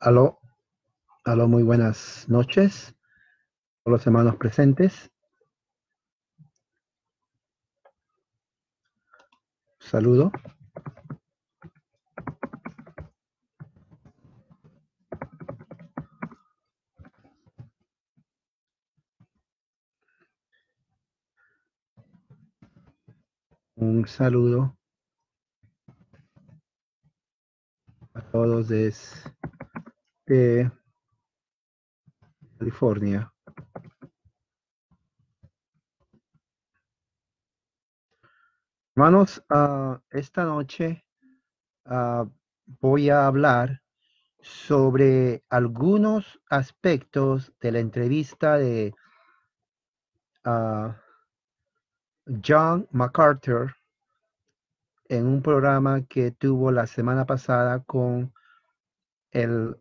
Aló, aló, muy buenas noches a los hermanos presentes. Saludo. Un saludo a todos desde de California. Hermanos, ah, esta noche ah, voy a hablar sobre algunos aspectos de la entrevista de ah, John MacArthur en un programa que tuvo la semana pasada con el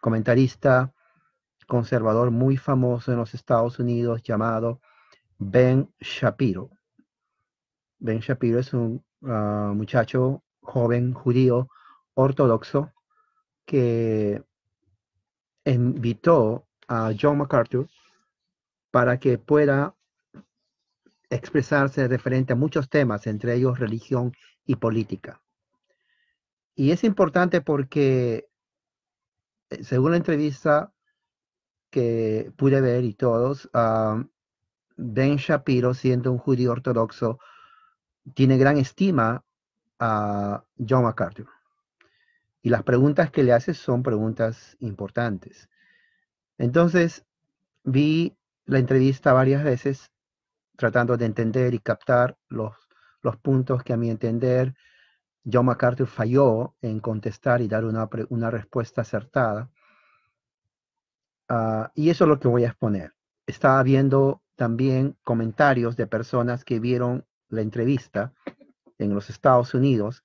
comentarista conservador muy famoso en los Estados Unidos llamado Ben Shapiro. Ben Shapiro es un ah, muchacho joven judío ortodoxo que invitó a John MacArthur para que pueda expresarse referente a muchos temas, entre ellos religión y política. Y es importante porque eh, según la entrevista que pude ver y todos, ah, Ben Shapiro, siendo un judío ortodoxo, tiene gran estima a John MacArthur. Y las preguntas que le hace son preguntas importantes. Entonces, vi la entrevista varias veces tratando de entender y captar los, los puntos que a mi entender John MacArthur falló en contestar y dar una, respuesta acertada. Ah, y eso es lo que voy a exponer. Estaba viendo también comentarios de personas que vieron la entrevista en los Estados Unidos.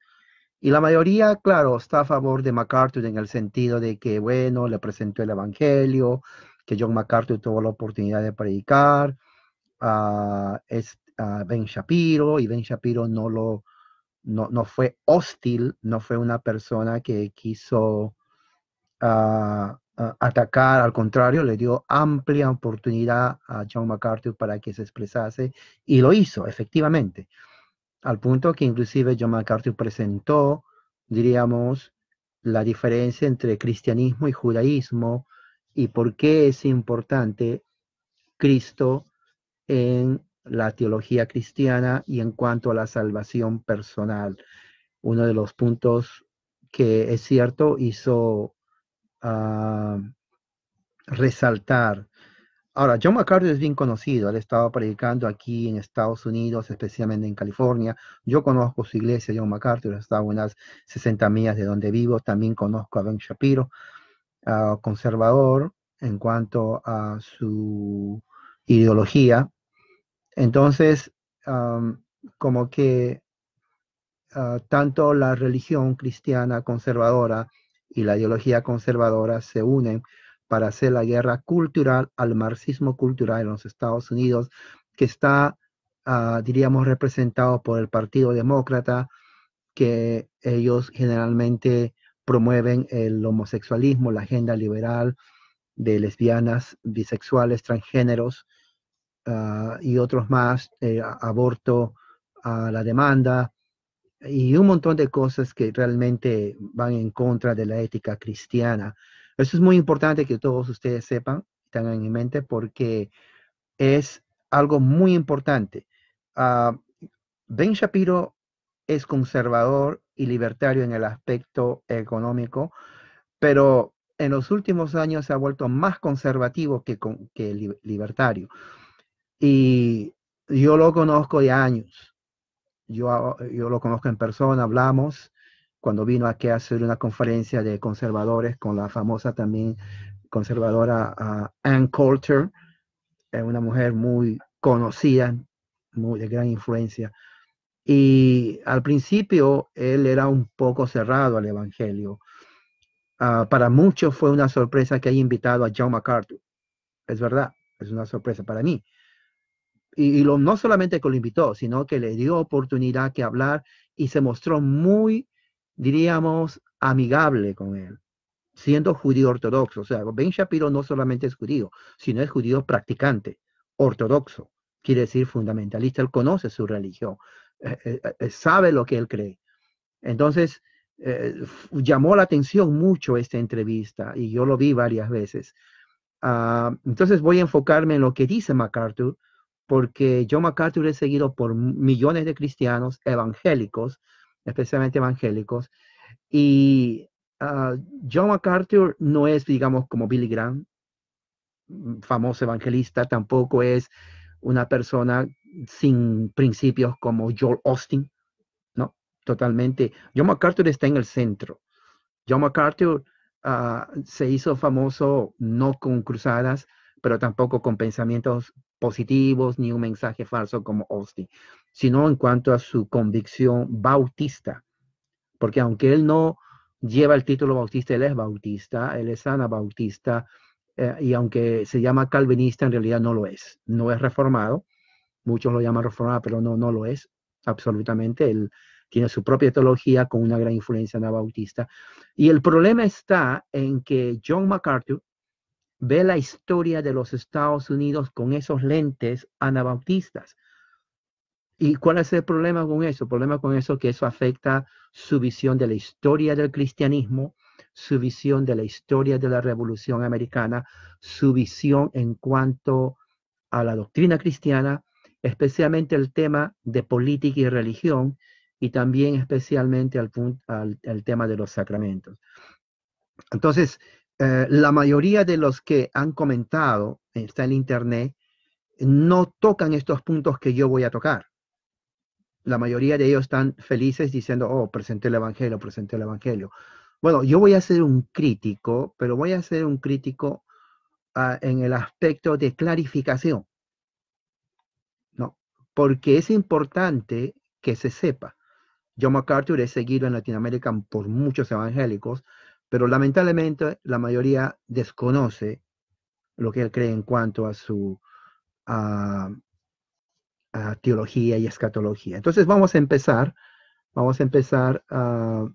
Y la mayoría, claro, está a favor de MacArthur en el sentido de que, bueno, le presentó el Evangelio, que John MacArthur tuvo la oportunidad de predicar, a ah, ah, Ben Shapiro, y Ben Shapiro no lo no, fue hostil, no fue una persona que quiso ah, atacar, al contrario, le dio amplia oportunidad a John MacArthur para que se expresase y lo hizo, efectivamente, al punto que inclusive John MacArthur presentó, diríamos, la diferencia entre cristianismo y judaísmo y por qué es importante Cristo en la teología cristiana y en cuanto a la salvación personal. Uno de los puntos que es cierto hizo ah, resaltar. Ahora, John MacArthur es bien conocido, él estaba predicando aquí en Estados Unidos, especialmente en California. Yo conozco su iglesia, John MacArthur, está a unas 60 millas de donde vivo. También conozco a Ben Shapiro, ah, conservador en cuanto a su ideología, entonces, como que ah, tanto la religión cristiana conservadora y la ideología conservadora se unen para hacer la guerra cultural al marxismo cultural en los Estados Unidos, que está, ah, diríamos, representado por el Partido Demócrata, que ellos generalmente promueven el homosexualismo, la agenda liberal de lesbianas, bisexuales, transgéneros, Ah, y otros más, eh, aborto a la demanda y un montón de cosas que realmente van en contra de la ética cristiana. Eso es muy importante que todos ustedes sepan, tengan en mente, porque es algo muy importante. Ah, ben Shapiro es conservador y libertario en el aspecto económico, pero en los últimos años se ha vuelto más conservativo que, que libertario. Y yo lo conozco de años. Yo, yo lo conozco en persona, hablamos cuando vino aquí a hacer una conferencia de conservadores con la famosa también conservadora ah, Ann Coulter, una mujer muy conocida, muy de gran influencia. Y al principio él era un poco cerrado al Evangelio. Ah, para muchos fue una sorpresa que haya invitado a John MacArthur. Es verdad, es una sorpresa para mí y, no solamente que lo invitó, sino que le dio oportunidad que hablar y se mostró muy, diríamos, amigable con él, siendo judío ortodoxo. O sea, Ben Shapiro no solamente es judío, sino es judío practicante, ortodoxo, quiere decir fundamentalista, él conoce su religión, eh, eh, eh, sabe lo que él cree. Entonces, llamó la atención mucho esta entrevista y yo lo vi varias veces. Ah, entonces voy a enfocarme en lo que dice MacArthur porque John MacArthur es seguido por millones de cristianos evangélicos, especialmente evangélicos, y ah, John MacArthur no es, digamos, como Billy Graham, mm, famoso evangelista, tampoco es una persona sin principios como Joel Austin, ¿no? Totalmente. John MacArthur está en el centro. John MacArthur ah, se hizo famoso no con cruzadas, pero tampoco con pensamientos positivos ni un mensaje falso como Austin, sino en cuanto a su convicción bautista. Porque aunque él no lleva el título bautista, él es bautista, él es anabautista, eh, y aunque se llama calvinista, en realidad no lo es. No es reformado, muchos lo llaman reformado, pero no, no lo es, absolutamente. Él tiene su propia teología con una gran influencia anabautista. Y el problema está en que John MacArthur, ve la historia de los Estados Unidos con esos lentes anabautistas. ¿Y cuál es el problema con eso? El problema con eso que eso afecta su visión de la historia del cristianismo, su visión de la historia de la Revolución Americana, su visión en cuanto a la doctrina cristiana, especialmente el tema de política y religión, y también especialmente al, al tema de los sacramentos. Entonces, eh, la mayoría de los que han comentado, está en internet, no tocan estos puntos que yo voy a tocar. La mayoría de ellos están felices diciendo, oh, presenté el Evangelio, presenté el Evangelio. Bueno, yo voy a ser un crítico, pero voy a ser un crítico ah, en el aspecto de clarificación. ¿no? Porque es importante que se sepa. John MacArthur es seguido en Latinoamérica por muchos evangélicos, pero lamentablemente la mayoría desconoce lo que él cree en cuanto a su teología y escatología. Entonces vamos a empezar, vamos a empezar a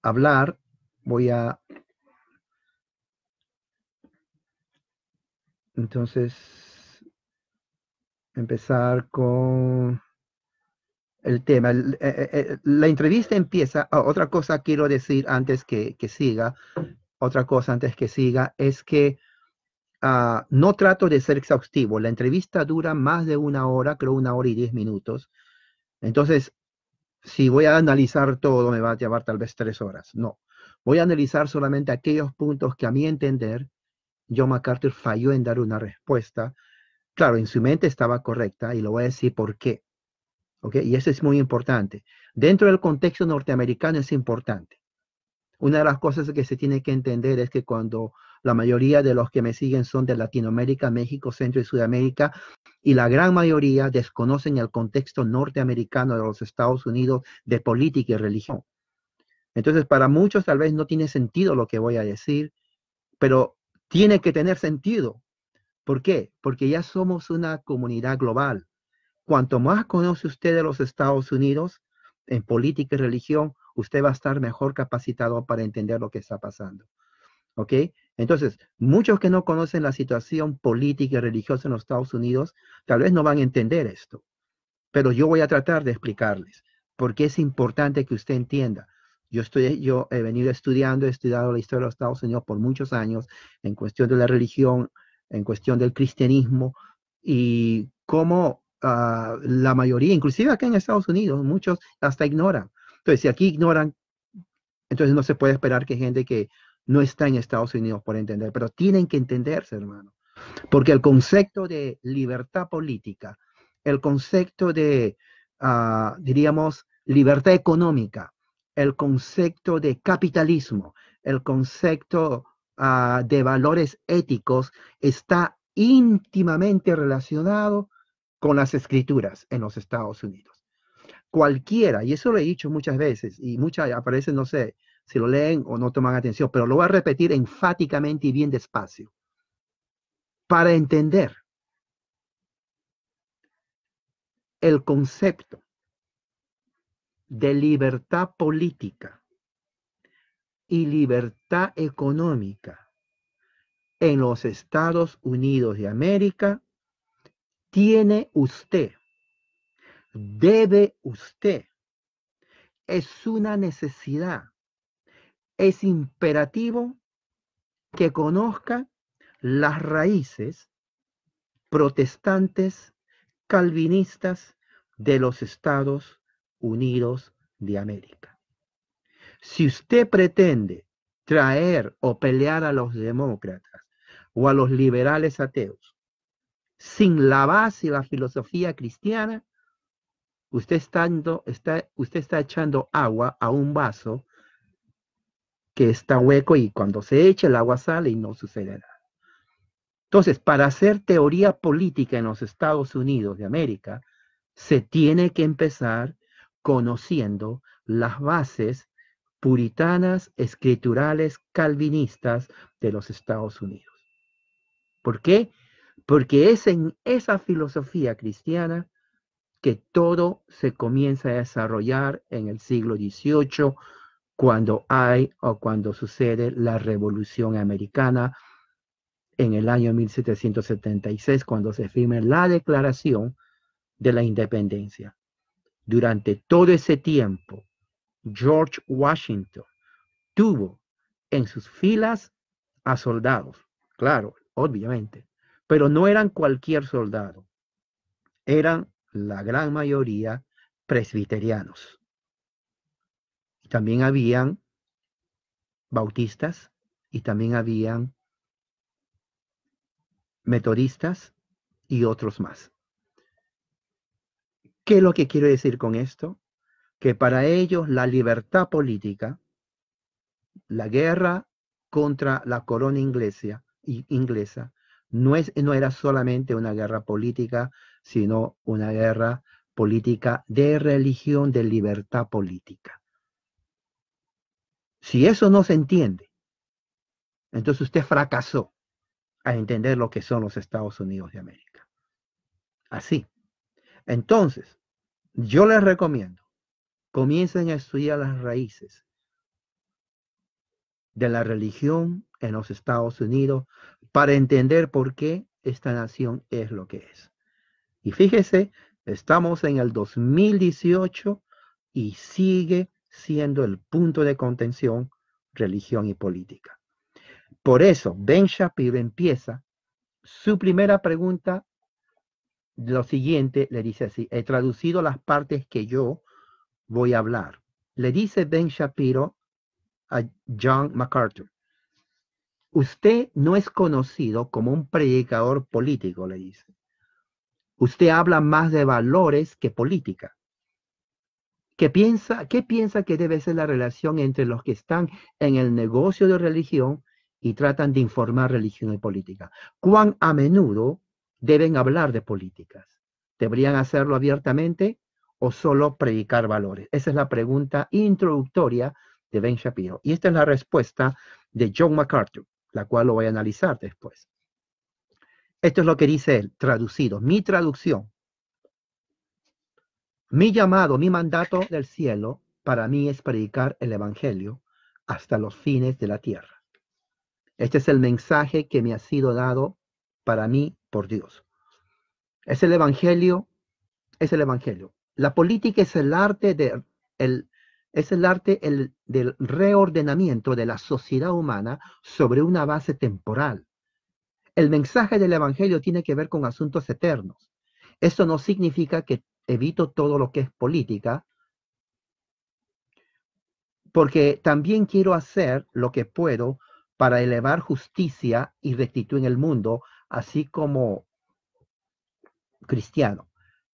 hablar, voy a... Entonces, empezar con el tema. Eh, eh, eh, la entrevista empieza, otra cosa quiero decir antes que, siga, otra cosa antes que siga, es que ah, no trato de ser exhaustivo. La entrevista dura más de una hora, creo una hora y diez minutos. Entonces, si voy a analizar todo, me va a llevar tal vez tres horas. No, voy a analizar solamente aquellos puntos que a mi entender, John MacArthur falló en dar una respuesta. Claro, en su mente estaba correcta y lo voy a decir por qué. ¿okay? Y eso es muy importante. Dentro del contexto norteamericano es importante. Una de las cosas que se tiene que entender es que cuando la mayoría de los que me siguen son de Latinoamérica, México, Centro y Sudamérica, y la gran mayoría desconocen el contexto norteamericano de los Estados Unidos de política y religión. Entonces, para muchos tal vez no tiene sentido lo que voy a decir, pero tiene que tener sentido. ¿Por qué? Porque ya somos una comunidad global. Cuanto más conoce usted de los Estados Unidos en política y religión, usted va a estar mejor capacitado para entender lo que está pasando. ¿Ok? Entonces, muchos que no conocen la situación política y religiosa en los Estados Unidos, tal vez no van a entender esto. Pero yo voy a tratar de explicarles, porque es importante que usted entienda. Yo, estoy, yo he venido estudiando, he estudiado la historia de los Estados Unidos por muchos años en cuestión de la religión, en cuestión del cristianismo y cómo Ah, la mayoría, inclusive aquí en Estados Unidos, muchos hasta ignoran. Entonces, si aquí ignoran, entonces no se puede esperar que gente que no está en Estados Unidos por entender, pero tienen que entenderse, hermano. Porque el concepto de libertad política, el concepto de, ah, diríamos, libertad económica, el concepto de capitalismo, el concepto ah, de valores éticos está íntimamente relacionado con las escrituras en los Estados Unidos. Cualquiera, y eso lo he dicho muchas veces, y muchas aparecen, no sé si lo leen o no toman atención, pero lo voy a repetir enfáticamente y bien despacio. Para entender el concepto de libertad política y libertad económica en los Estados Unidos de América tiene usted, debe usted, es una necesidad, es imperativo que conozca las raíces protestantes calvinistas de los Estados Unidos de América. Si usted pretende traer o pelear a los demócratas o a los liberales ateos sin la base de la filosofía cristiana, usted, está, usted está echando agua a un vaso que está hueco y cuando se echa el agua sale y no sucede nada. Entonces, para hacer teoría política en los Estados Unidos de América, se tiene que empezar conociendo las bases puritanas, escriturales, calvinistas de los Estados Unidos. ¿Por qué? Porque es en esa filosofía cristiana que todo se comienza a desarrollar en el siglo XVIII, cuando hay o cuando sucede la Revolución Americana en el año 1776, cuando se firma la Declaración de la Independencia. Durante todo ese tiempo, George Washington tuvo en sus filas a soldados, claro, obviamente, pero no eran cualquier soldado, eran la gran mayoría presbiterianos. También habían bautistas y también habían metodistas y otros más. ¿Qué es lo que quiero decir con esto? Que para ellos la libertad política, la guerra contra la corona inglesa, inglesa no, es, no era solamente una guerra política, sino una guerra política de religión, de libertad política. Si eso no se entiende, entonces usted fracasó a entender lo que son los Estados Unidos de América. Así. Entonces, yo les recomiendo, comiencen a estudiar las raíces de la religión en los Estados Unidos para entender por qué esta nación es lo que es. Y fíjese, estamos en el 2018 y sigue siendo el punto de contención religión y política. Por eso, Ben Shapiro empieza su primera pregunta, lo siguiente, le dice así, he traducido las partes que yo voy a hablar. Le dice Ben Shapiro a John MacArthur, Usted no es conocido como un predicador político, le dice. Usted habla más de valores que política. ¿Qué piensa, ¿Qué piensa que debe ser la relación entre los que están en el negocio de religión y tratan de informar religión y política? ¿Cuán a menudo deben hablar de políticas? ¿Deberían hacerlo abiertamente o solo predicar valores? Esa es la pregunta introductoria de Ben Shapiro. Y esta es la respuesta de John MacArthur la cual lo voy a analizar después. Esto es lo que dice él, traducido, mi traducción. Mi llamado, mi mandato del cielo para mí es predicar el Evangelio hasta los fines de la tierra. Este es el mensaje que me ha sido dado para mí por Dios. Es el Evangelio, es el Evangelio. La política es el arte de el, es el arte el, del reordenamiento de la sociedad humana sobre una base temporal. El mensaje del Evangelio tiene que ver con asuntos eternos. Eso no significa que evito todo lo que es política, porque también quiero hacer lo que puedo para elevar justicia y restituir el mundo, así como cristiano.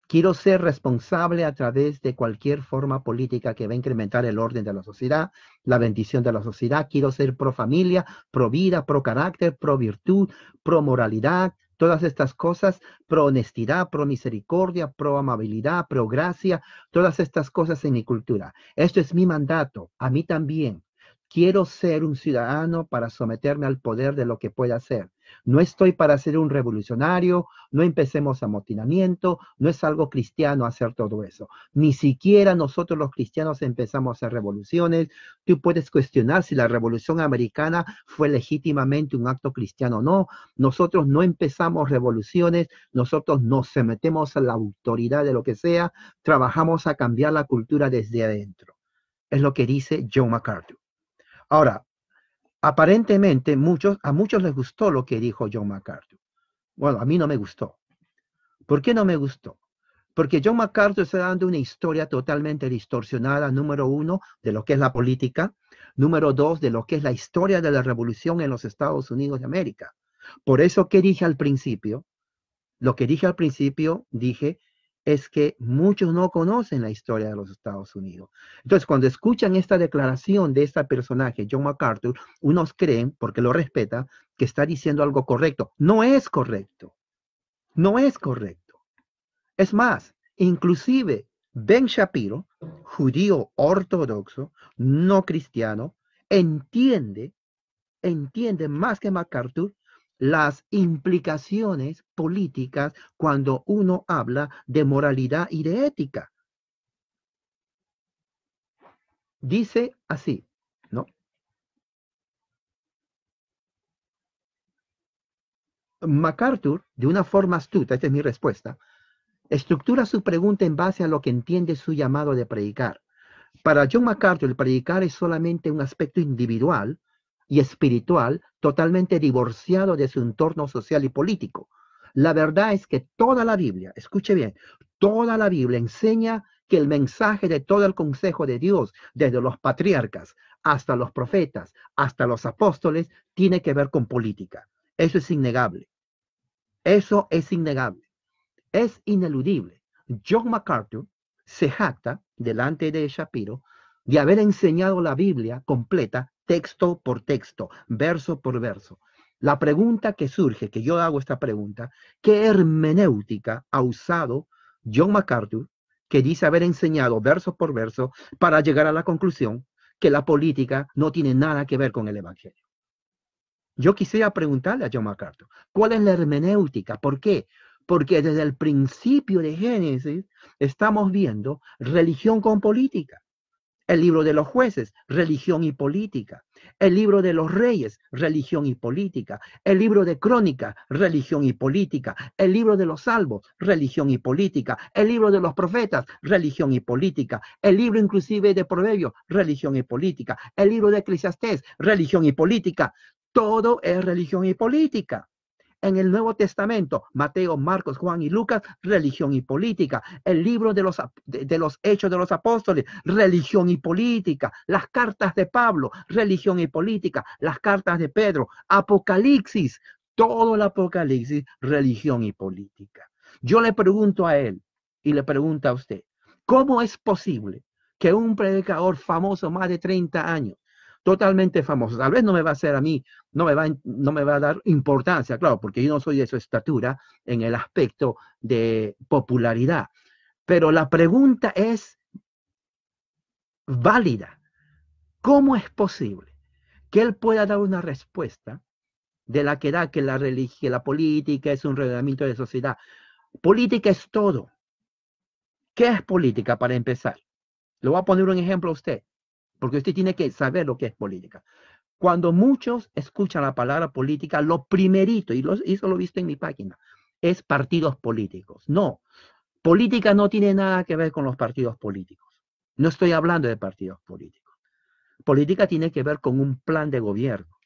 Quiero ser responsable a través de cualquier forma política que va a incrementar el orden de la sociedad, la bendición de la sociedad. Quiero ser pro familia, pro vida, pro carácter, pro virtud, pro moralidad, todas estas cosas, pro honestidad, pro misericordia, pro amabilidad, pro gracia, todas estas cosas en mi cultura. Esto es mi mandato, a mí también. Quiero ser un ciudadano para someterme al poder de lo que pueda hacer. No estoy para ser un revolucionario, no empecemos amotinamiento, no es algo cristiano hacer todo eso. Ni siquiera nosotros los cristianos empezamos a hacer revoluciones. Tú puedes cuestionar si la revolución americana fue legítimamente un acto cristiano o no. Nosotros no empezamos revoluciones, nosotros nos metemos a la autoridad de lo que sea, trabajamos a cambiar la cultura desde adentro. Es lo que dice John MacArthur. Ahora, Aparentemente muchos, a muchos les gustó lo que dijo John MacArthur. Bueno, a mí no me gustó. ¿Por qué no me gustó? Porque John MacArthur está dando una historia totalmente distorsionada, número uno, de lo que es la política, número dos, de lo que es la historia de la revolución en los Estados Unidos de América. Por eso que dije al principio, lo que dije al principio, dije es que muchos no conocen la historia de los Estados Unidos. Entonces, cuando escuchan esta declaración de este personaje, John MacArthur, unos creen, porque lo respeta, que está diciendo algo correcto. No es correcto. No es correcto. Es más, inclusive Ben Shapiro, judío ortodoxo, no cristiano, entiende, entiende más que MacArthur las implicaciones políticas cuando uno habla de moralidad y de ética. Dice así, ¿no? MacArthur, de una forma astuta, esta es mi respuesta, estructura su pregunta en base a lo que entiende su llamado de predicar. Para John MacArthur, el predicar es solamente un aspecto individual y espiritual totalmente divorciado de su entorno social y político. La verdad es que toda la Biblia, escuche bien, toda la Biblia enseña que el mensaje de todo el consejo de Dios, desde los patriarcas hasta los profetas, hasta los apóstoles, tiene que ver con política. Eso es innegable. Eso es innegable. Es ineludible. John MacArthur se jacta, delante de Shapiro, de haber enseñado la Biblia completa texto por texto, verso por verso. La pregunta que surge, que yo hago esta pregunta, ¿qué hermenéutica ha usado John MacArthur, que dice haber enseñado verso por verso, para llegar a la conclusión que la política no tiene nada que ver con el Evangelio? Yo quisiera preguntarle a John MacArthur, ¿cuál es la hermenéutica? ¿Por qué? Porque desde el principio de Génesis estamos viendo religión con política. El libro de los jueces, religión y política. El libro de los reyes, religión y política. El libro de crónica, religión y política. El libro de los salvos, religión y política. El libro de los profetas, religión y política. El libro inclusive de proverbios, religión y política. El libro de Eclesiastés, religión y política. Todo es religión y política. En el Nuevo Testamento, Mateo, Marcos, Juan y Lucas, religión y política. El libro de los, de, los Hechos de los Apóstoles, religión y política. Las cartas de Pablo, religión y política. Las cartas de Pedro, Apocalipsis, todo el Apocalipsis, religión y política. Yo le pregunto a él y le pregunto a usted, ¿cómo es posible que un predicador famoso más de 30 años totalmente famoso. Tal vez no me va a ser a mí, no me va, no me va a dar importancia, claro, porque yo no soy de su estatura en el aspecto de popularidad. Pero la pregunta es válida. ¿Cómo es posible que él pueda dar una respuesta de la que da que la, religión, la política es un reglamento de sociedad? Política es todo. ¿Qué es política para empezar? Le voy a poner un ejemplo a usted porque usted tiene que saber lo que es política. Cuando muchos escuchan la palabra política, lo primerito, y, eso lo he visto en mi página, es partidos políticos. No, política no tiene nada que ver con los partidos políticos. No estoy hablando de partidos políticos. Política tiene que ver con un plan de gobierno.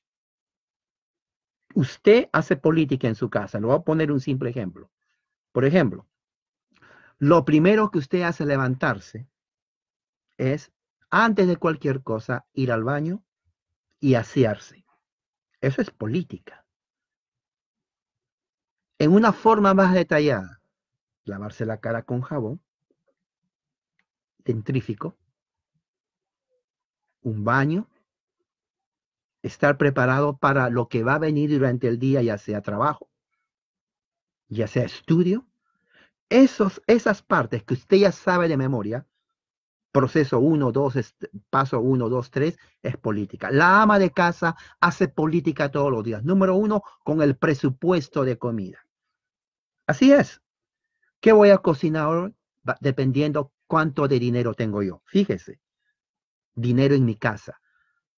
Usted hace política en su casa. Le voy a poner un simple ejemplo. Por ejemplo, lo primero que usted hace levantarse es antes de cualquier cosa, ir al baño y asearse. Eso es política. En una forma más detallada, lavarse la cara con jabón, dentrífico, un baño, estar preparado para lo que va a venir durante el día, ya sea trabajo, ya sea estudio. Esos, esas partes que usted ya sabe de memoria, proceso 1, 2, paso 1, 2, 3, es política. La ama de casa hace política todos los días. Número uno, con el presupuesto de comida. Así es. ¿Qué voy a cocinar hoy? Dependiendo cuánto de dinero tengo yo. Fíjese, dinero en mi casa.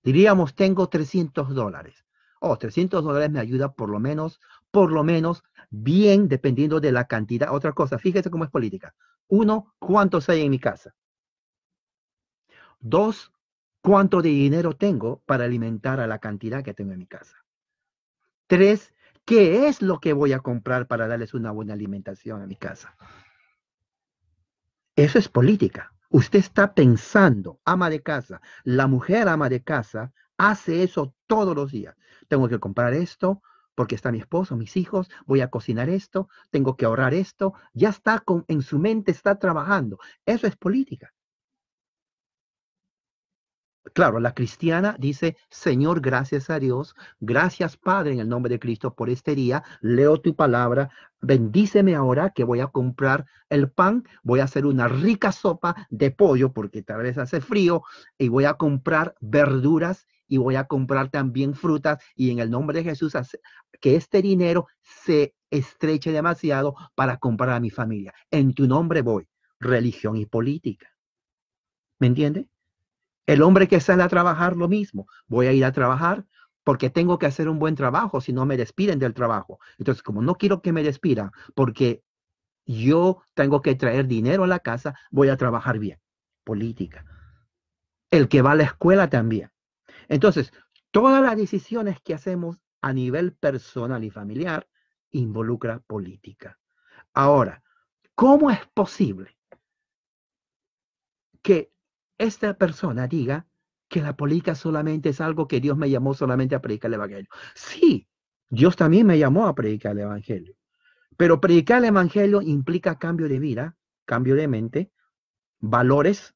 Diríamos, tengo 300 dólares. Oh, 300 dólares me ayuda por lo menos, por lo menos, bien dependiendo de la cantidad. Otra cosa, fíjese cómo es política. Uno, ¿cuántos hay en mi casa? Dos, cuánto de dinero tengo para alimentar a la cantidad que tengo en mi casa. Tres, qué es lo que voy a comprar para darles una buena alimentación a mi casa. Eso es política. Usted está pensando, ama de casa, la mujer ama de casa, hace eso todos los días. Tengo que comprar esto porque está mi esposo, mis hijos, voy a cocinar esto, tengo que ahorrar esto. Ya está con, en su mente, está trabajando. Eso es política. Claro, la cristiana dice, Señor, gracias a Dios, gracias Padre en el nombre de Cristo por este día, leo tu palabra, bendíceme ahora que voy a comprar el pan, voy a hacer una rica sopa de pollo porque tal vez hace frío y voy a comprar verduras y voy a comprar también frutas y en el nombre de Jesús que este dinero se estreche demasiado para comprar a mi familia. En tu nombre voy, religión y política. ¿Me entiendes? El hombre que sale a trabajar, lo mismo. Voy a ir a trabajar porque tengo que hacer un buen trabajo, si no me despiden del trabajo. Entonces, como no quiero que me despidan, porque yo tengo que traer dinero a la casa, voy a trabajar bien. Política. El que va a la escuela también. Entonces, todas las decisiones que hacemos a nivel personal y familiar involucra política. Ahora, ¿cómo es posible que esta persona diga que la política solamente es algo que Dios me llamó solamente a predicar el Evangelio. Sí, Dios también me llamó a predicar el Evangelio. Pero predicar el Evangelio implica cambio de vida, cambio de mente, valores,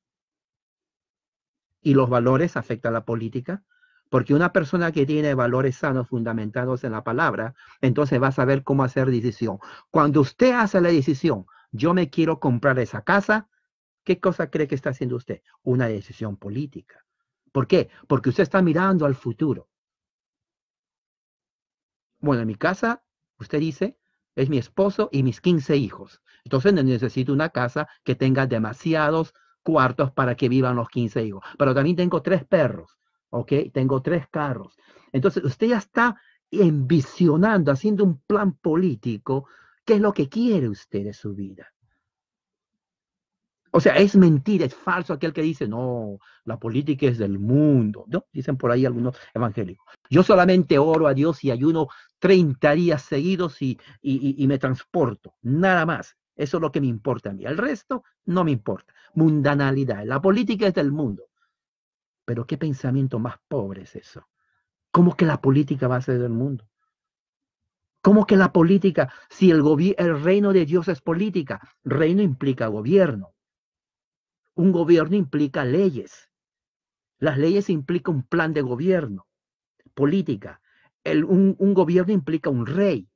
y los valores afectan a la política, porque una persona que tiene valores sanos fundamentados en la palabra, entonces va a saber cómo hacer decisión. Cuando usted hace la decisión, yo me quiero comprar esa casa, ¿Qué cosa cree que está haciendo usted? Una decisión política. ¿Por qué? Porque usted está mirando al futuro. Bueno, en mi casa, usted dice, es mi esposo y mis 15 hijos. Entonces necesito una casa que tenga demasiados cuartos para que vivan los 15 hijos. Pero también tengo tres perros, ¿ok? Tengo tres carros. Entonces usted ya está envisionando, haciendo un plan político, qué es lo que quiere usted de su vida. O sea, es mentira, es falso aquel que dice, no, la política es del mundo, ¿no? Dicen por ahí algunos evangélicos. Yo solamente oro a Dios y ayuno 30 días seguidos y, y, me transporto, nada más. Eso es lo que me importa a mí. El resto no me importa. Mundanalidad. La política es del mundo. Pero qué pensamiento más pobre es eso. ¿Cómo que la política va a ser del mundo? ¿Cómo que la política, si el, el reino de Dios es política, reino implica gobierno, un gobierno implica leyes. Las leyes implican un plan de gobierno, política. un, un gobierno implica un rey.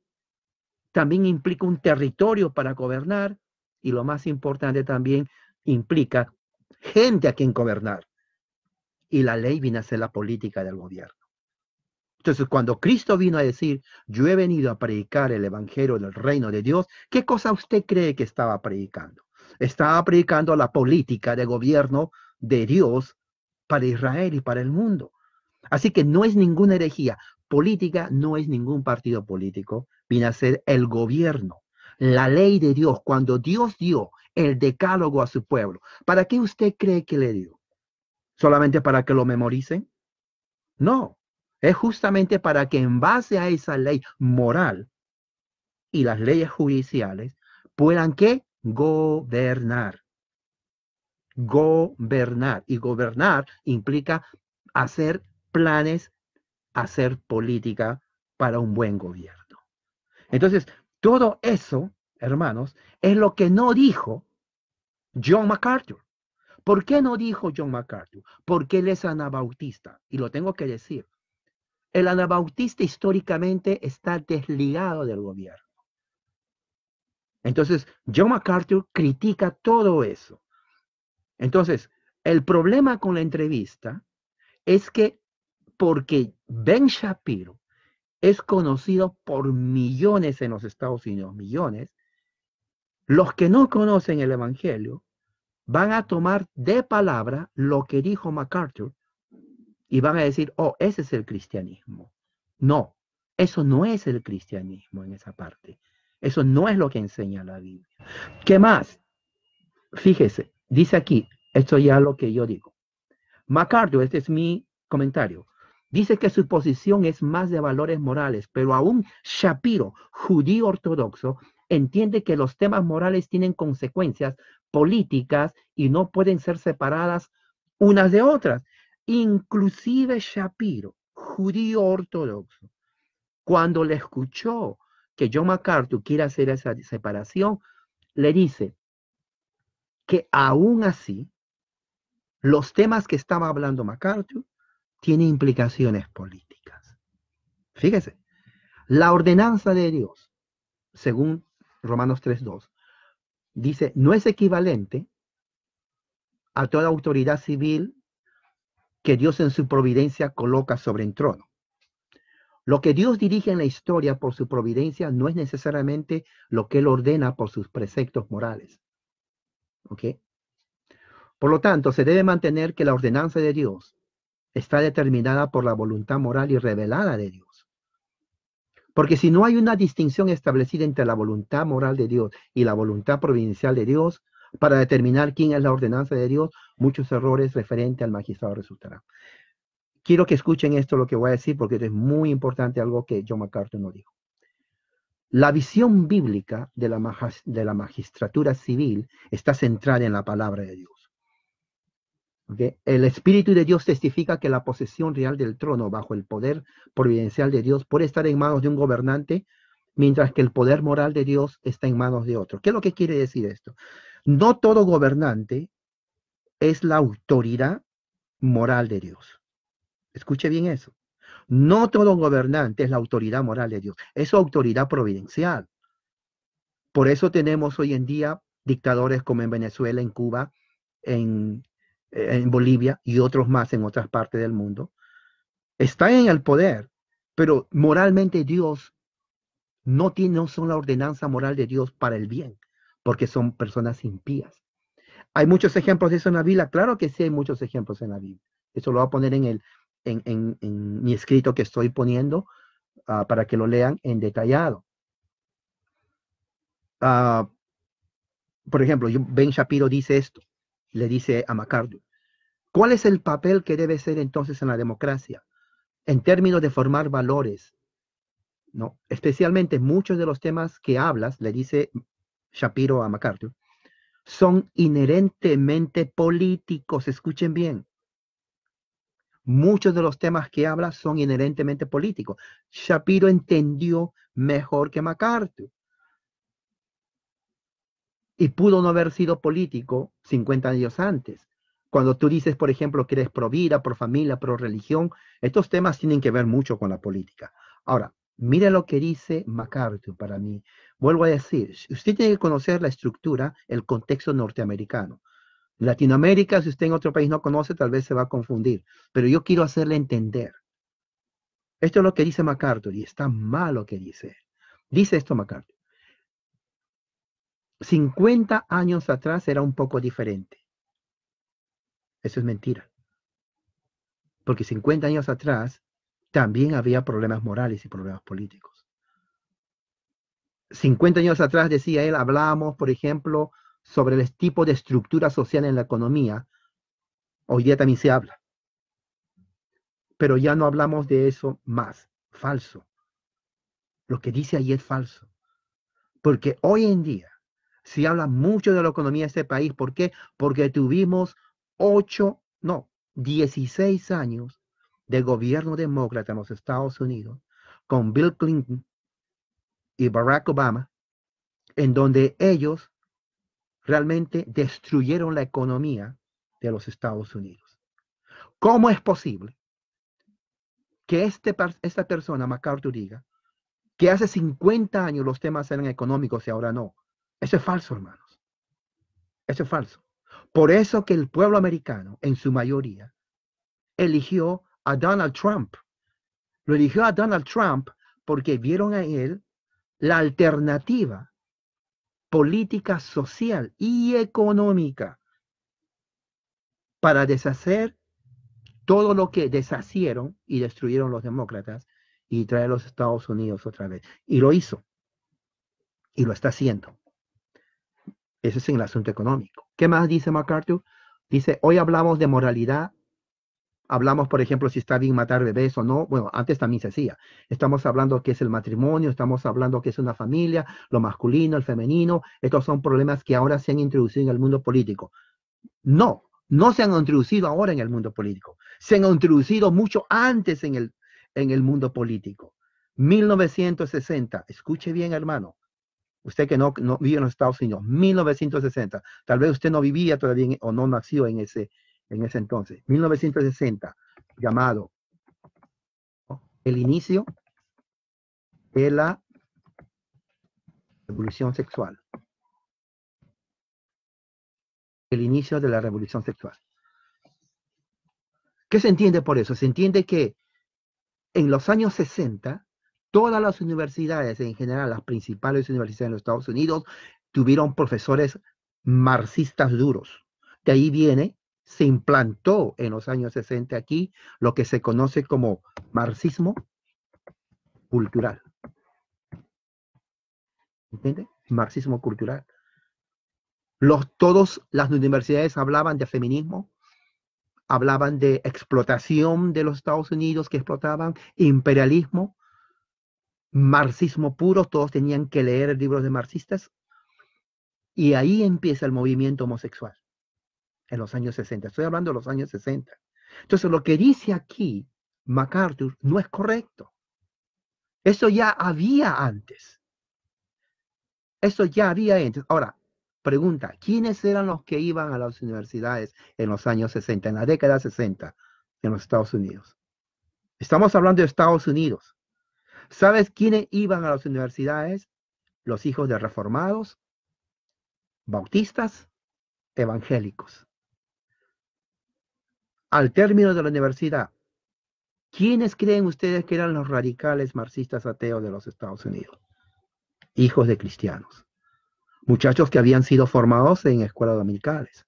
También implica un territorio para gobernar. Y lo más importante también implica gente a quien gobernar. Y la ley viene a ser la política del gobierno. Entonces, cuando Cristo vino a decir, yo he venido a predicar el Evangelio del reino de Dios, ¿qué cosa usted cree que estaba predicando? Está aplicando la política de gobierno de Dios para Israel y para el mundo. Así que no es ninguna herejía. Política no es ningún partido político, viene a ser el gobierno, la ley de Dios, cuando Dios dio el decálogo a su pueblo. ¿Para qué usted cree que le dio? ¿Solamente para que lo memoricen? No, es justamente para que en base a esa ley moral y las leyes judiciales puedan que gobernar. Gobernar. Y gobernar implica hacer planes, hacer política para un buen gobierno. Entonces, todo eso, hermanos, es lo que no dijo John MacArthur. ¿Por qué no dijo John MacArthur? Porque él es anabautista, y lo tengo que decir. El anabautista históricamente está desligado del gobierno. Entonces, John MacArthur critica todo eso. Entonces, el problema con la entrevista es que porque Ben Shapiro es conocido por millones en los Estados Unidos, millones, los que no conocen el Evangelio van a tomar de palabra lo que dijo MacArthur y van a decir, oh, ese es el cristianismo. No, eso no es el cristianismo en esa parte. Eso no es lo que enseña la Biblia. ¿Qué más? Fíjese, dice aquí, esto ya es lo que yo digo. MacArthur, este es mi comentario, dice que su posición es más de valores morales, pero aún Shapiro, judío ortodoxo, entiende que los temas morales tienen consecuencias políticas y no pueden ser separadas unas de otras. Inclusive Shapiro, judío ortodoxo, cuando le escuchó que John MacArthur quiere hacer esa separación, le dice que aún así, los temas que estaba hablando MacArthur tienen implicaciones políticas. Fíjese, la ordenanza de Dios, según Romanos 3.2, dice, no es equivalente a toda autoridad civil que Dios en su providencia coloca sobre el trono. Lo que Dios dirige en la historia por su providencia no es necesariamente lo que Él ordena por sus preceptos morales. Por lo tanto, se debe mantener que la ordenanza de Dios está determinada por la voluntad moral y revelada de Dios. Porque si no hay una distinción establecida entre la voluntad moral de Dios y la voluntad providencial de Dios, para determinar quién es la ordenanza de Dios, muchos errores referentes al magistrado resultarán quiero que escuchen esto lo que voy a decir porque es muy importante algo que John MacArthur no dijo. La visión bíblica de la, de la magistratura civil está centrada en la palabra de Dios. El Espíritu de Dios testifica que la posesión real del trono bajo el poder providencial de Dios puede estar en manos de un gobernante, mientras que el poder moral de Dios está en manos de otro. ¿Qué es lo que quiere decir esto? No todo gobernante es la autoridad moral de Dios. Escuche bien eso. No todo gobernante es la autoridad moral de Dios, es autoridad providencial. Por eso tenemos hoy en día dictadores como en Venezuela, en Cuba, en, eh, en Bolivia y otros más en otras partes del mundo. Están en el poder, pero moralmente Dios no tiene no son la ordenanza moral de Dios para el bien, porque son personas impías. ¿Hay muchos ejemplos de eso en la Biblia? Claro que sí hay muchos ejemplos en la Biblia. Eso lo voy a poner en el en, mi escrito que estoy poniendo ah, para que lo lean en detallado. Ah, por ejemplo, Ben Shapiro dice esto, le dice a MacArthur ¿cuál es el papel que debe ser entonces en la democracia? En términos de formar valores, ¿no? especialmente muchos de los temas que hablas, le dice Shapiro a MacArthur son inherentemente políticos, escuchen bien, Muchos de los temas que habla son inherentemente políticos. Shapiro entendió mejor que MacArthur. Y pudo no haber sido político 50 años antes. Cuando tú dices, por ejemplo, que eres pro vida, pro familia, pro religión, estos temas tienen que ver mucho con la política. Ahora, mire lo que dice MacArthur para mí. Vuelvo a decir, usted tiene que conocer la estructura, el contexto norteamericano. Latinoamérica, si usted en otro país no conoce, tal vez se va a confundir, pero yo quiero hacerle entender. Esto es lo que dice MacArthur y está malo que dice. Dice esto MacArthur. 50 años atrás era un poco diferente. Eso es mentira. Porque 50 años atrás también había problemas morales y problemas políticos. 50 años atrás, decía él, hablábamos, por ejemplo, sobre el tipo de estructura social en la economía, hoy día también se habla. Pero ya no hablamos de eso más. Falso. Lo que dice ahí es falso. Porque hoy en día se habla mucho de la economía de este país. ¿Por qué? Porque tuvimos ocho, no, Dieciséis años de gobierno demócrata en los Estados Unidos con Bill Clinton y Barack Obama, en donde ellos realmente destruyeron la economía de los Estados Unidos. ¿Cómo es posible que este, esta persona, MacArthur, diga que hace 50 años los temas eran económicos y ahora no? Eso es falso, hermanos. Eso es falso. Por eso que el pueblo americano, en su mayoría, eligió a Donald Trump. Lo eligió a Donald Trump porque vieron a él la alternativa política social y económica para deshacer todo lo que deshacieron y destruyeron los demócratas y traer a los Estados Unidos otra vez. Y lo hizo. Y lo está haciendo. Ese es el asunto económico. ¿Qué más dice MacArthur? Dice, hoy hablamos de moralidad Hablamos, por ejemplo, si está bien matar bebés o no. Bueno, antes también se hacía. Estamos hablando que es el matrimonio, estamos hablando que es una familia, lo masculino, el femenino. Estos son problemas que ahora se han introducido en el mundo político. No, no se han introducido ahora en el mundo político. Se han introducido mucho antes en el, en el mundo político. 1960, escuche bien, hermano. Usted que no, no vive en los Estados Unidos, 1960. Tal vez usted no vivía todavía o no nació en ese en ese entonces, 1960, llamado El inicio de la revolución sexual. El inicio de la revolución sexual. ¿Qué se entiende por eso? Se entiende que en los años 60, todas las universidades, en general las principales universidades en los Estados Unidos, tuvieron profesores marxistas duros. De ahí viene se implantó en los años 60 aquí lo que se conoce como marxismo cultural. ¿Entiende? Marxismo cultural. Los, todos las universidades hablaban de feminismo, hablaban de explotación de los Estados Unidos que explotaban, imperialismo, marxismo puro, todos tenían que leer libros de marxistas. Y ahí empieza el movimiento homosexual en los años 60. Estoy hablando de los años 60. Entonces, lo que dice aquí MacArthur no es correcto. Eso ya había antes. Eso ya había antes. Ahora, pregunta, ¿quiénes eran los que iban a las universidades en los años 60, en la década 60 en los Estados Unidos? Estamos hablando de Estados Unidos. ¿Sabes quiénes iban a las universidades? Los hijos de reformados, bautistas, evangélicos al término de la universidad, ¿quiénes creen ustedes que eran los radicales marxistas ateos de los Estados Unidos? Hijos de cristianos. Muchachos que habían sido formados en escuelas dominicales,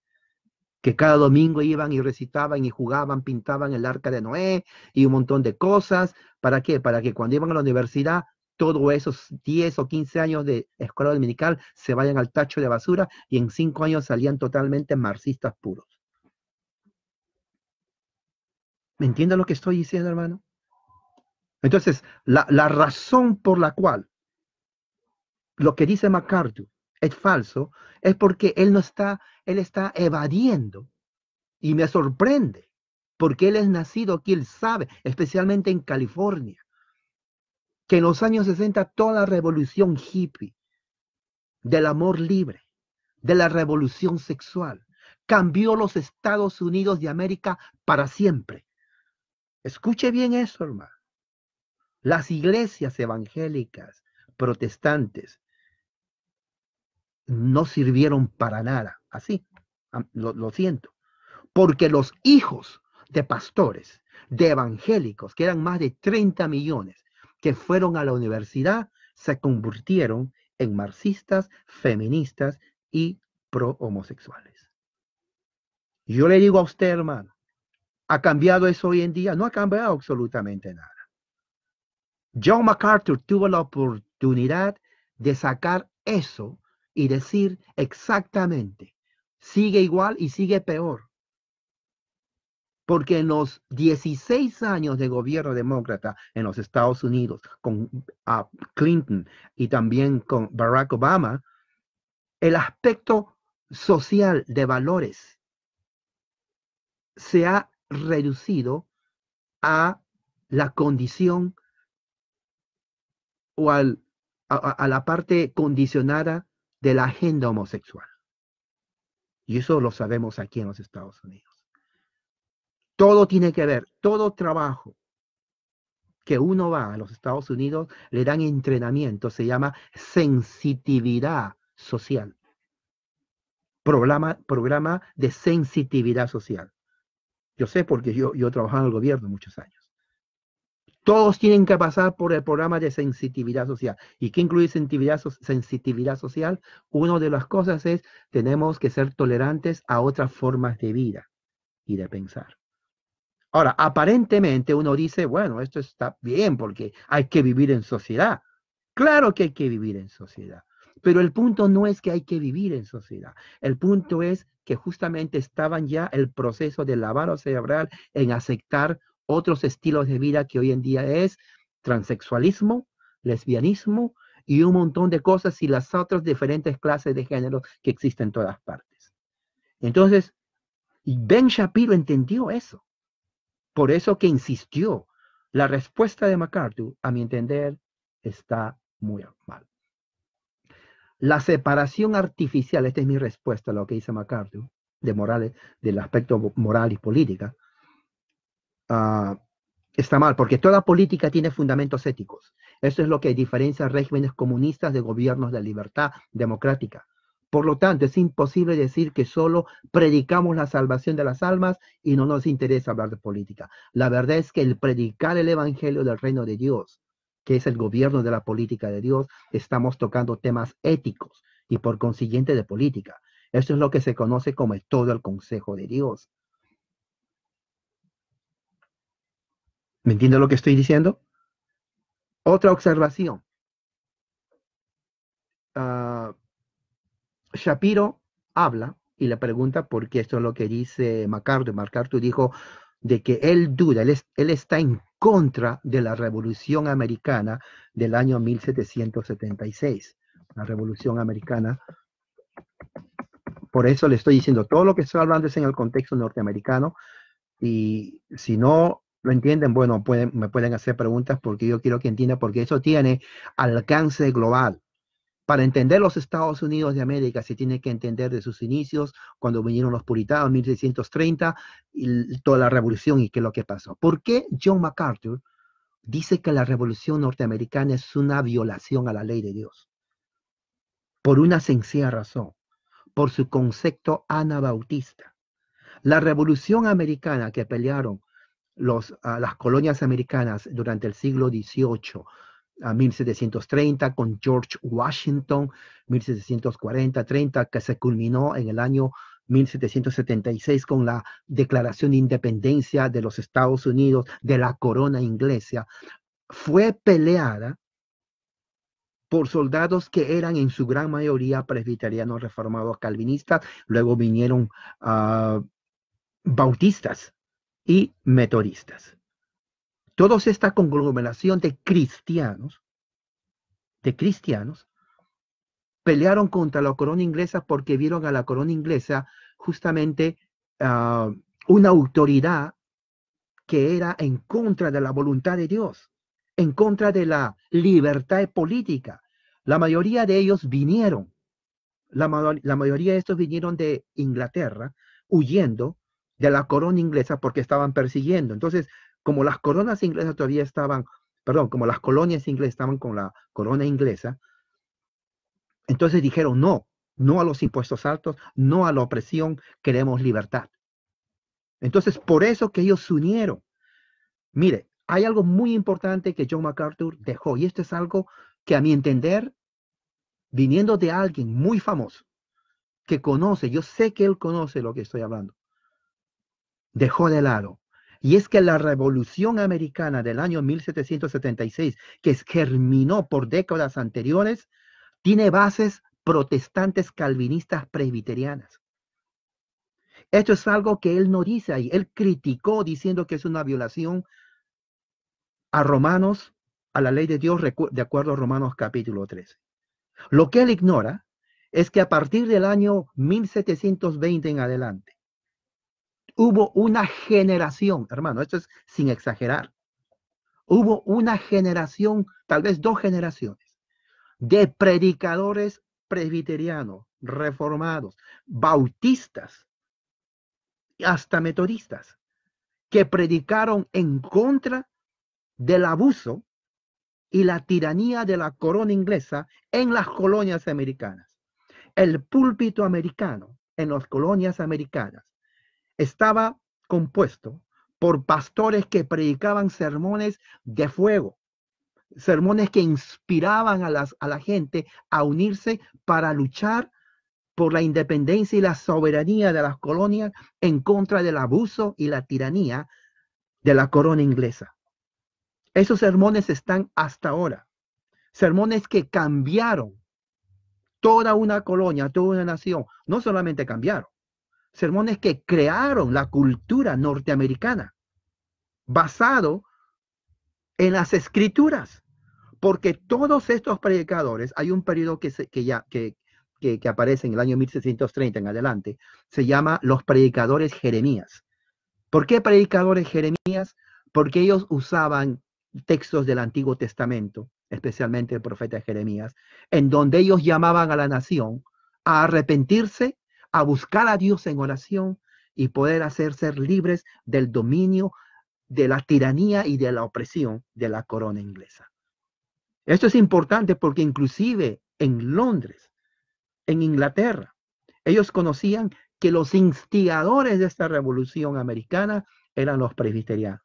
que cada domingo iban y recitaban y jugaban, pintaban el arca de Noé y un montón de cosas. ¿Para qué? Para que cuando iban a la universidad, todos esos 10 o 15 años de escuela dominical se vayan al tacho de basura y en 5 años salían totalmente marxistas puros. ¿Me lo que estoy diciendo, hermano? Entonces, la, razón por la cual lo que dice MacArthur es falso es porque él no está, él está evadiendo. Y me sorprende, porque él es nacido aquí, él sabe, especialmente en California, que en los años 60 toda la revolución hippie, del amor libre, de la revolución sexual, cambió los Estados Unidos de América para siempre. Escuche bien eso, hermano. Las iglesias evangélicas, protestantes, no sirvieron para nada. Así, lo, siento. Porque los hijos de pastores, de evangélicos, que eran más de 30 millones, que fueron a la universidad, se convirtieron en marxistas, feministas y pro homosexuales. Yo le digo a usted, hermano, ¿Ha cambiado eso hoy en día? No ha cambiado absolutamente nada. John MacArthur tuvo la oportunidad de sacar eso y decir exactamente, sigue igual y sigue peor. Porque en los 16 años de gobierno demócrata en los Estados Unidos, con ah, Clinton y también con Barack Obama, el aspecto social de valores se ha reducido a la condición o al, a, la parte condicionada de la agenda homosexual. Y eso lo sabemos aquí en los Estados Unidos. Todo tiene que ver, todo trabajo que uno va a los Estados Unidos, le dan entrenamiento, se llama sensitividad social. Programa, programa de sensitividad social. Yo sé porque yo, yo trabajado en el gobierno muchos años. Todos tienen que pasar por el programa de sensitividad social. ¿Y qué incluye sensitividad, social? Una de las cosas es, tenemos que ser tolerantes a otras formas de vida y de pensar. Ahora, aparentemente uno dice, bueno, esto está bien porque hay que vivir en sociedad. Claro que hay que vivir en sociedad. Pero el punto no es que hay que vivir en sociedad. El punto es que justamente estaban ya el proceso de lavar o cerebral en aceptar otros estilos de vida que hoy en día es transexualismo, lesbianismo y un montón de cosas y las otras diferentes clases de género que existen en todas partes. Entonces, Ben Shapiro entendió eso. Por eso que insistió. La respuesta de MacArthur, a mi entender, está muy mal. La separación artificial, esta es mi respuesta a lo que dice MacArthur, de morales, del aspecto moral y política, ah, está mal, porque toda política tiene fundamentos éticos. Eso es lo que diferencia regímenes comunistas de gobiernos de libertad democrática. Por lo tanto, es imposible decir que solo predicamos la salvación de las almas y no nos interesa hablar de política. La verdad es que el predicar el Evangelio del reino de Dios que es el gobierno de la política de Dios, estamos tocando temas éticos y por consiguiente de política. Esto es lo que se conoce como el todo el consejo de Dios. ¿Me entiende lo que estoy diciendo? Otra observación. Ah, Shapiro habla y le pregunta por qué esto es lo que dice MacArthur. MacArthur dijo, de que él duda, él, está en contra de la Revolución Americana del año 1776, la Revolución Americana. Por eso le estoy diciendo, todo lo que estoy hablando es en el contexto norteamericano y si no lo entienden, bueno, pueden, me pueden hacer preguntas porque yo quiero que entienda porque eso tiene alcance global. Para entender los Estados Unidos de América se tiene que entender de sus inicios, cuando vinieron los puritanos en 1630, y toda la revolución y qué es lo que pasó. ¿Por qué John MacArthur dice que la revolución norteamericana es una violación a la ley de Dios? Por una sencilla razón, por su concepto anabautista. La revolución americana que pelearon ah, las colonias americanas durante el siglo XVIII, a 1730 con George Washington, 1740-30, que se culminó en el año 1776 con la Declaración de Independencia de los Estados Unidos, de la corona inglesa, fue peleada por soldados que eran en su gran mayoría presbiterianos reformados calvinistas, luego vinieron ah, bautistas y metodistas toda esta conglomeración de cristianos, de cristianos, pelearon contra la corona inglesa porque vieron a la corona inglesa justamente ah, una autoridad que era en contra de la voluntad de Dios, en contra de la libertad política. La mayoría de ellos vinieron, la, la mayoría de estos vinieron de Inglaterra huyendo de la corona inglesa porque estaban persiguiendo. Entonces, como las coronas inglesas todavía estaban, perdón, como las colonias inglesas estaban con la corona inglesa, entonces dijeron no, no a los impuestos altos, no a la opresión, queremos libertad. Entonces, por eso que ellos se unieron. Mire, hay algo muy importante que John MacArthur dejó, y esto es algo que a mi entender, viniendo de alguien muy famoso, que conoce, yo sé que él conoce lo que estoy hablando, dejó de lado y es que la Revolución Americana del año 1776, que germinó por décadas anteriores, tiene bases protestantes calvinistas presbiterianas. Esto es algo que él no dice ahí. Él criticó diciendo que es una violación a Romanos, a la ley de Dios, de acuerdo a Romanos capítulo 13. Lo que él ignora es que a partir del año 1720 en adelante, hubo una generación, hermano, esto es sin exagerar, hubo una generación, tal vez dos generaciones, de predicadores presbiterianos, reformados, bautistas, hasta metodistas, que predicaron en contra del abuso y la tiranía de la corona inglesa en las colonias americanas. El púlpito americano en las colonias americanas estaba compuesto por pastores que predicaban sermones de fuego, sermones que inspiraban a, las, a la gente a unirse para luchar por la independencia y la soberanía de las colonias en contra del abuso y la tiranía de la corona inglesa. Esos sermones están hasta ahora. Sermones que cambiaron toda una colonia, toda una nación. No solamente cambiaron, sermones que crearon la cultura norteamericana, basado en las escrituras, porque todos estos predicadores, hay un periodo que, ya, que, que, aparece en el año 1630 en adelante, se llama los predicadores Jeremías. ¿Por qué predicadores Jeremías? Porque ellos usaban textos del Antiguo Testamento, especialmente el profeta Jeremías, en donde ellos llamaban a la nación a arrepentirse a buscar a Dios en oración y poder hacer ser libres del dominio, de la tiranía y de la opresión de la corona inglesa. Esto es importante porque inclusive en Londres, en Inglaterra, ellos conocían que los instigadores de esta revolución americana eran los presbiterianos.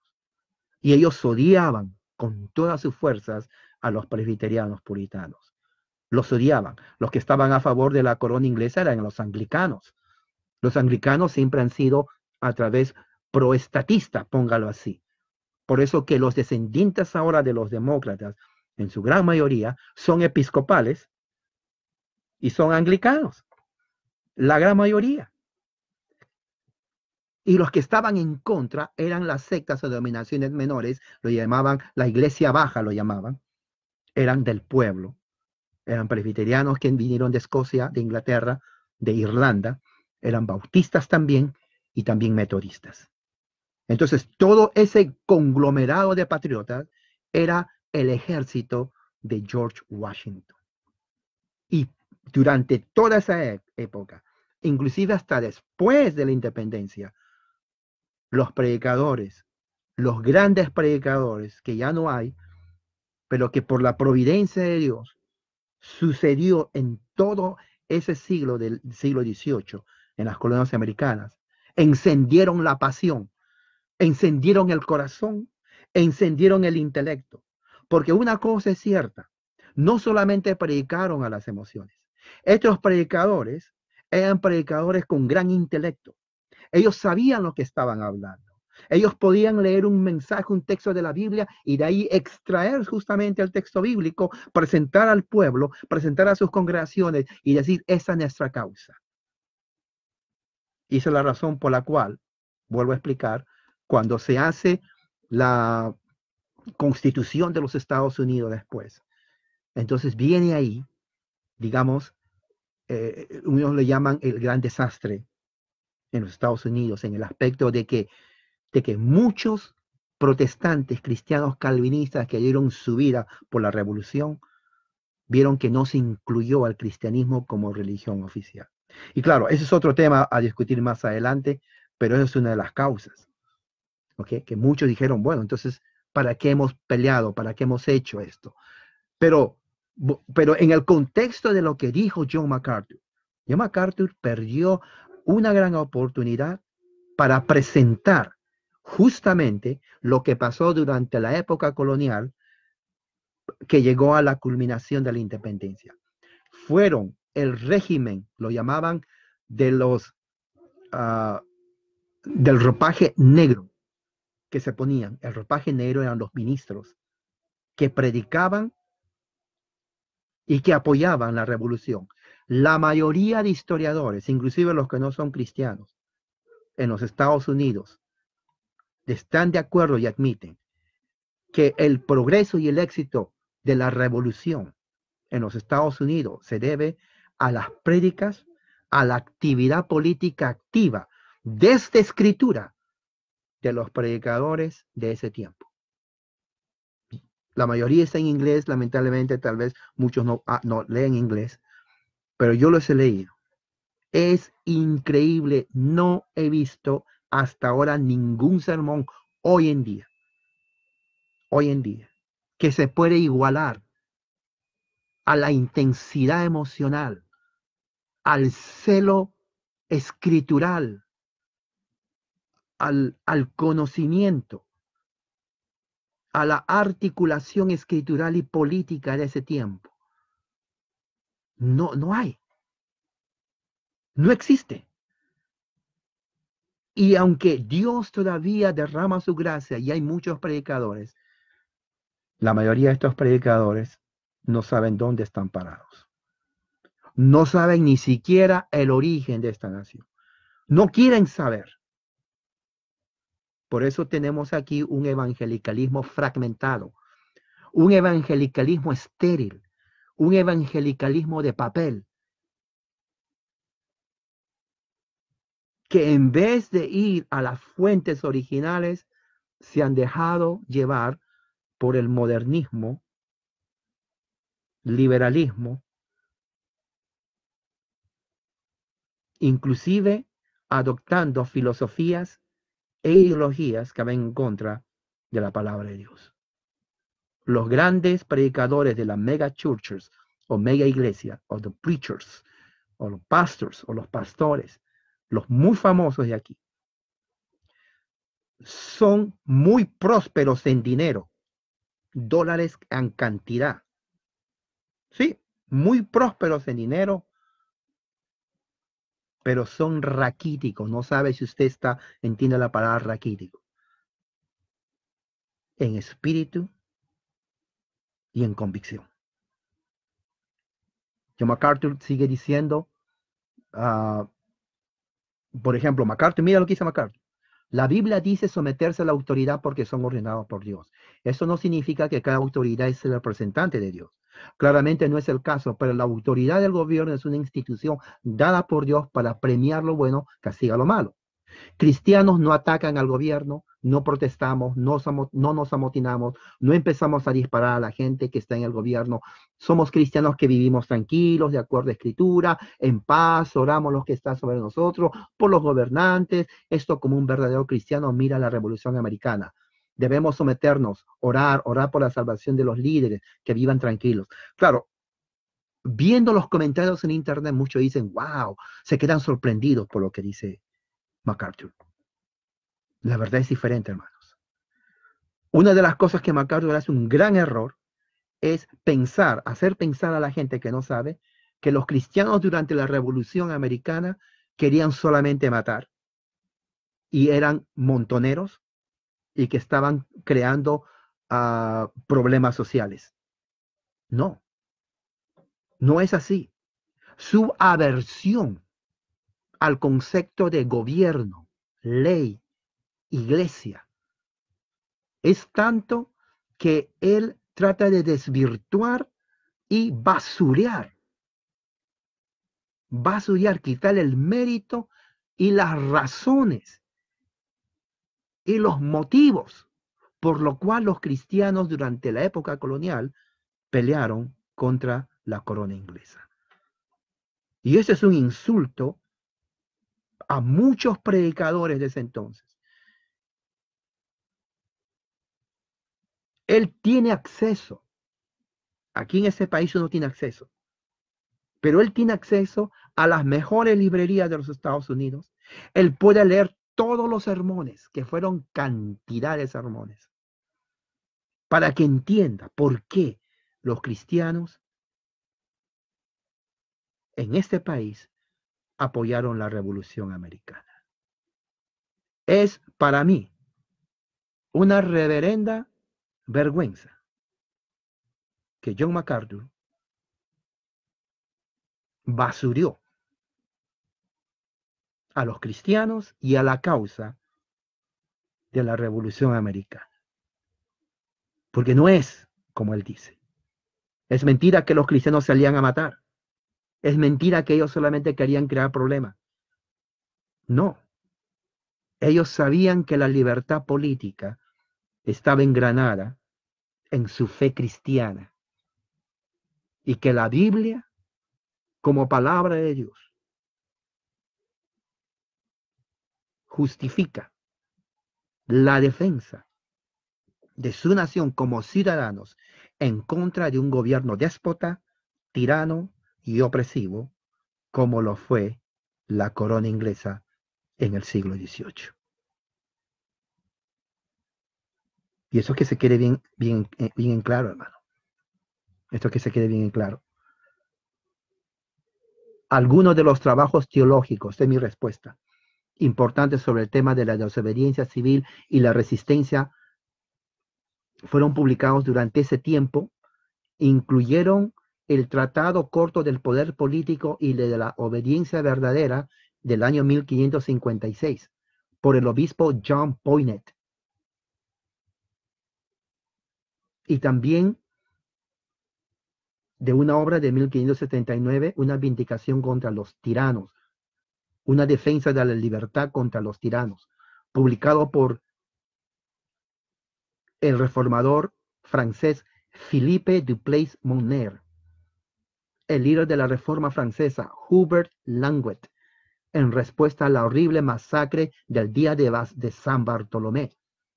Y ellos odiaban con todas sus fuerzas a los presbiterianos puritanos los odiaban. Los que estaban a favor de la corona inglesa eran los anglicanos. Los anglicanos siempre han sido a través proestatista, póngalo así. Por eso que los descendientes ahora de los demócratas, en su gran mayoría, son episcopales y son anglicanos. La gran mayoría. Y los que estaban en contra eran las sectas o denominaciones menores, lo llamaban la iglesia baja, lo llamaban, eran del pueblo, eran presbiterianos que vinieron de Escocia, de Inglaterra, de Irlanda, eran bautistas también y también metodistas. Entonces, todo ese conglomerado de patriotas era el ejército de George Washington. Y durante toda esa e-, época, inclusive hasta después de la independencia, los predicadores, los grandes predicadores que ya no hay, pero que por la providencia de Dios sucedió en todo ese siglo del siglo XVIII en las colonias americanas. Encendieron la pasión, encendieron el corazón, encendieron el intelecto. Porque una cosa es cierta, no solamente predicaron a las emociones. Estos predicadores eran predicadores con gran intelecto. Ellos sabían lo que estaban hablando. Ellos podían leer un mensaje, un texto de la Biblia y de ahí extraer justamente el texto bíblico, presentar al pueblo, presentar a sus congregaciones y decir, esa es nuestra causa. Y esa es la razón por la cual, vuelvo a explicar, cuando se hace la constitución de los Estados Unidos después, entonces viene ahí, digamos, eh, le llaman el gran desastre en los Estados Unidos, en el aspecto de que de que muchos protestantes, cristianos calvinistas que dieron su vida por la revolución, vieron que no se incluyó al cristianismo como religión oficial. Y claro, ese es otro tema a discutir más adelante, pero eso es una de las causas. ¿okay? Que muchos dijeron, bueno, entonces, ¿para qué hemos peleado? ¿Para qué hemos hecho esto? Pero, pero en el contexto de lo que dijo John MacArthur, John MacArthur perdió una gran oportunidad para presentar justamente lo que pasó durante la época colonial que llegó a la culminación de la independencia. Fueron el régimen, lo llamaban de los ah, del ropaje negro que se ponían. El ropaje negro eran los ministros que predicaban y que apoyaban la revolución. La mayoría de historiadores, inclusive los que no son cristianos, en los Estados Unidos, están de acuerdo y admiten que el progreso y el éxito de la revolución en los Estados Unidos se debe a las prédicas, a la actividad política activa desde escritura de los predicadores de ese tiempo. La mayoría está en inglés, lamentablemente tal vez muchos no, ah, no leen inglés, pero yo los he leído. Es increíble, no he visto hasta ahora ningún sermón hoy en día, hoy en día, que se puede igualar a la intensidad emocional, al celo escritural, al, al conocimiento, a la articulación escritural y política de ese tiempo. No, no hay. No existe. Y aunque Dios todavía derrama su gracia y hay muchos predicadores, la mayoría de estos predicadores no saben dónde están parados. No saben ni siquiera el origen de esta nación. No quieren saber. Por eso tenemos aquí un evangelicalismo fragmentado, un evangelicalismo estéril, un evangelicalismo de papel, que en vez de ir a las fuentes originales, se han dejado llevar por el modernismo, liberalismo, inclusive adoptando filosofías e ideologías que ven en contra de la palabra de Dios. Los grandes predicadores de las mega churches o mega iglesia o the preachers o los pastors o los pastores los muy famosos de aquí, son muy prósperos en dinero, dólares en cantidad. Sí, muy prósperos en dinero, pero son raquíticos. No sabe si usted está, entiende la palabra raquítico. En espíritu y en convicción. John MacArthur sigue diciendo, ah, por ejemplo, MacArthur, mira lo que dice MacArthur. La Biblia dice someterse a la autoridad porque son ordenados por Dios. Eso no significa que cada autoridad es el representante de Dios. Claramente no es el caso, pero la autoridad del gobierno es una institución dada por Dios para premiar lo bueno, castiga lo malo. Cristianos no atacan al gobierno, no protestamos, no, nos amotinamos, no empezamos a disparar a la gente que está en el gobierno. Somos cristianos que vivimos tranquilos, de acuerdo a escritura, en paz, oramos los que están sobre nosotros, por los gobernantes. Esto como un verdadero cristiano mira la revolución americana. Debemos someternos, orar, orar por la salvación de los líderes, que vivan tranquilos. Claro, viendo los comentarios en internet, muchos dicen, wow, se quedan sorprendidos por lo que dice MacArthur. La verdad es diferente, hermanos. Una de las cosas que MacArthur hace un gran error es pensar, hacer pensar a la gente que no sabe que los cristianos durante la Revolución Americana querían solamente matar y eran montoneros y que estaban creando ah, problemas sociales. No, no es así. Su aversión al concepto de gobierno, ley, iglesia. Es tanto que él trata de desvirtuar y basurear, basurear, quitar el mérito y las razones y los motivos por lo cual los cristianos durante la época colonial pelearon contra la corona inglesa. Y ese es un insulto a muchos predicadores de ese entonces. Él tiene acceso. Aquí en ese país uno tiene acceso. Pero él tiene acceso a las mejores librerías de los Estados Unidos. Él puede leer todos los sermones, que fueron cantidades de sermones, para que entienda por qué los cristianos en este país apoyaron la Revolución Americana. Es para mí una reverenda vergüenza que John MacArthur basurió a los cristianos y a la causa de la Revolución Americana. Porque no es como él dice. Es mentira que los cristianos salían a matar. Es mentira que ellos solamente querían crear problemas. No. Ellos sabían que la libertad política estaba engranada en su fe cristiana y que la Biblia, como palabra de Dios, justifica la defensa de su nación como ciudadanos en contra de un gobierno déspota, tirano y opresivo como lo fue la corona inglesa en el siglo XVIII. Y eso que se quede bien, bien, eh, bien en claro, hermano. Esto que se quede bien en claro. Algunos de los trabajos teológicos, de mi respuesta, importantes sobre el tema de la desobediencia civil y la resistencia fueron publicados durante ese tiempo, incluyeron el Tratado Corto del Poder Político y de la Obediencia Verdadera del año 1556 por el obispo John Poinet. Y también de una obra de 1579, una vindicación contra los tiranos, una defensa de la libertad contra los tiranos, publicado por el reformador francés Philippe Dupleix Monner el líder de la Reforma francesa, Hubert Languet, en respuesta a la horrible masacre del día de, de San Bartolomé.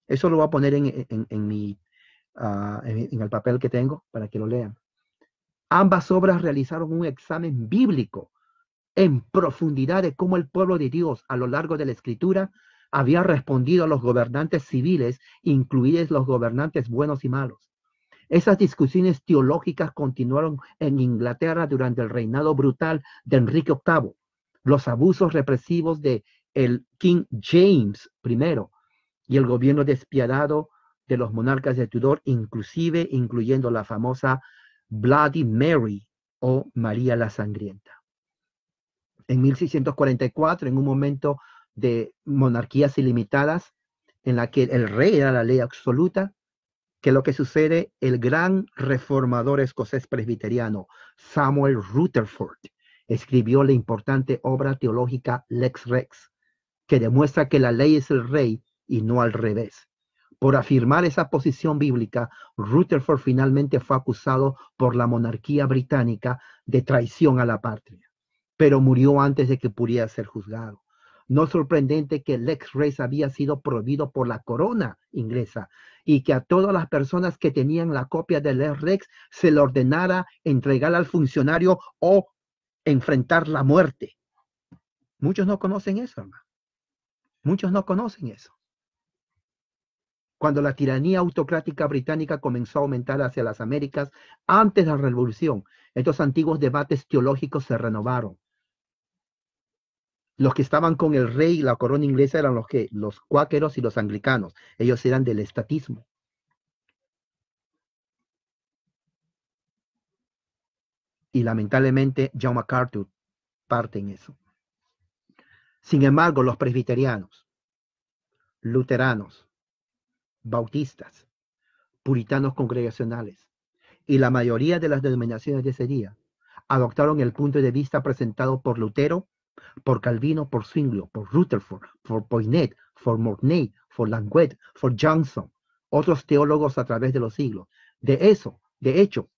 Eso lo voy a poner ah, en, en el papel que tengo para que lo lean. Ambas obras realizaron un examen bíblico en profundidad de cómo el pueblo de Dios a lo largo de la escritura había respondido a los gobernantes civiles, incluidos los gobernantes buenos y malos. Esas discusiones teológicas continuaron en Inglaterra durante el reinado brutal de Enrique VIII, los abusos represivos de el King James I y el gobierno despiadado de los monarcas de Tudor, inclusive incluyendo la famosa Bloody Mary o María la Sangrienta. En 1644, en un momento de monarquías ilimitadas, en la que el rey era la ley absoluta, que lo que sucede el gran reformador escocés presbiteriano Samuel Rutherford escribió la importante obra teológica Lex Rex, que demuestra que la ley es el rey y no al revés. Por afirmar esa posición bíblica, Rutherford finalmente fue acusado por la monarquía británica de traición a la patria, pero murió antes de que pudiera ser juzgado. No sorprendente que Lex Rex había sido prohibido por la corona inglesa, y que a todas las personas que tenían la copia del Rex se le ordenara entregar al funcionario o enfrentar la muerte. Muchos no conocen eso, hermano. Muchos no conocen eso. Cuando la tiranía autocrática británica comenzó a aumentar hacia las Américas antes de la revolución, estos antiguos debates teológicos se renovaron los que estaban con el rey y la corona inglesa eran los que los cuáqueros y los anglicanos. Ellos eran del estatismo. Y lamentablemente John MacArthur parte en eso. Sin embargo, los presbiterianos, luteranos, bautistas, puritanos congregacionales y la mayoría de las denominaciones de ese día adoptaron el punto de vista presentado por Lutero por Calvino, por Zwinglio, por Rutherford, por Poinet, por Mornay, por Languet, por Johnson, otros teólogos a través de los siglos. De eso, de hecho,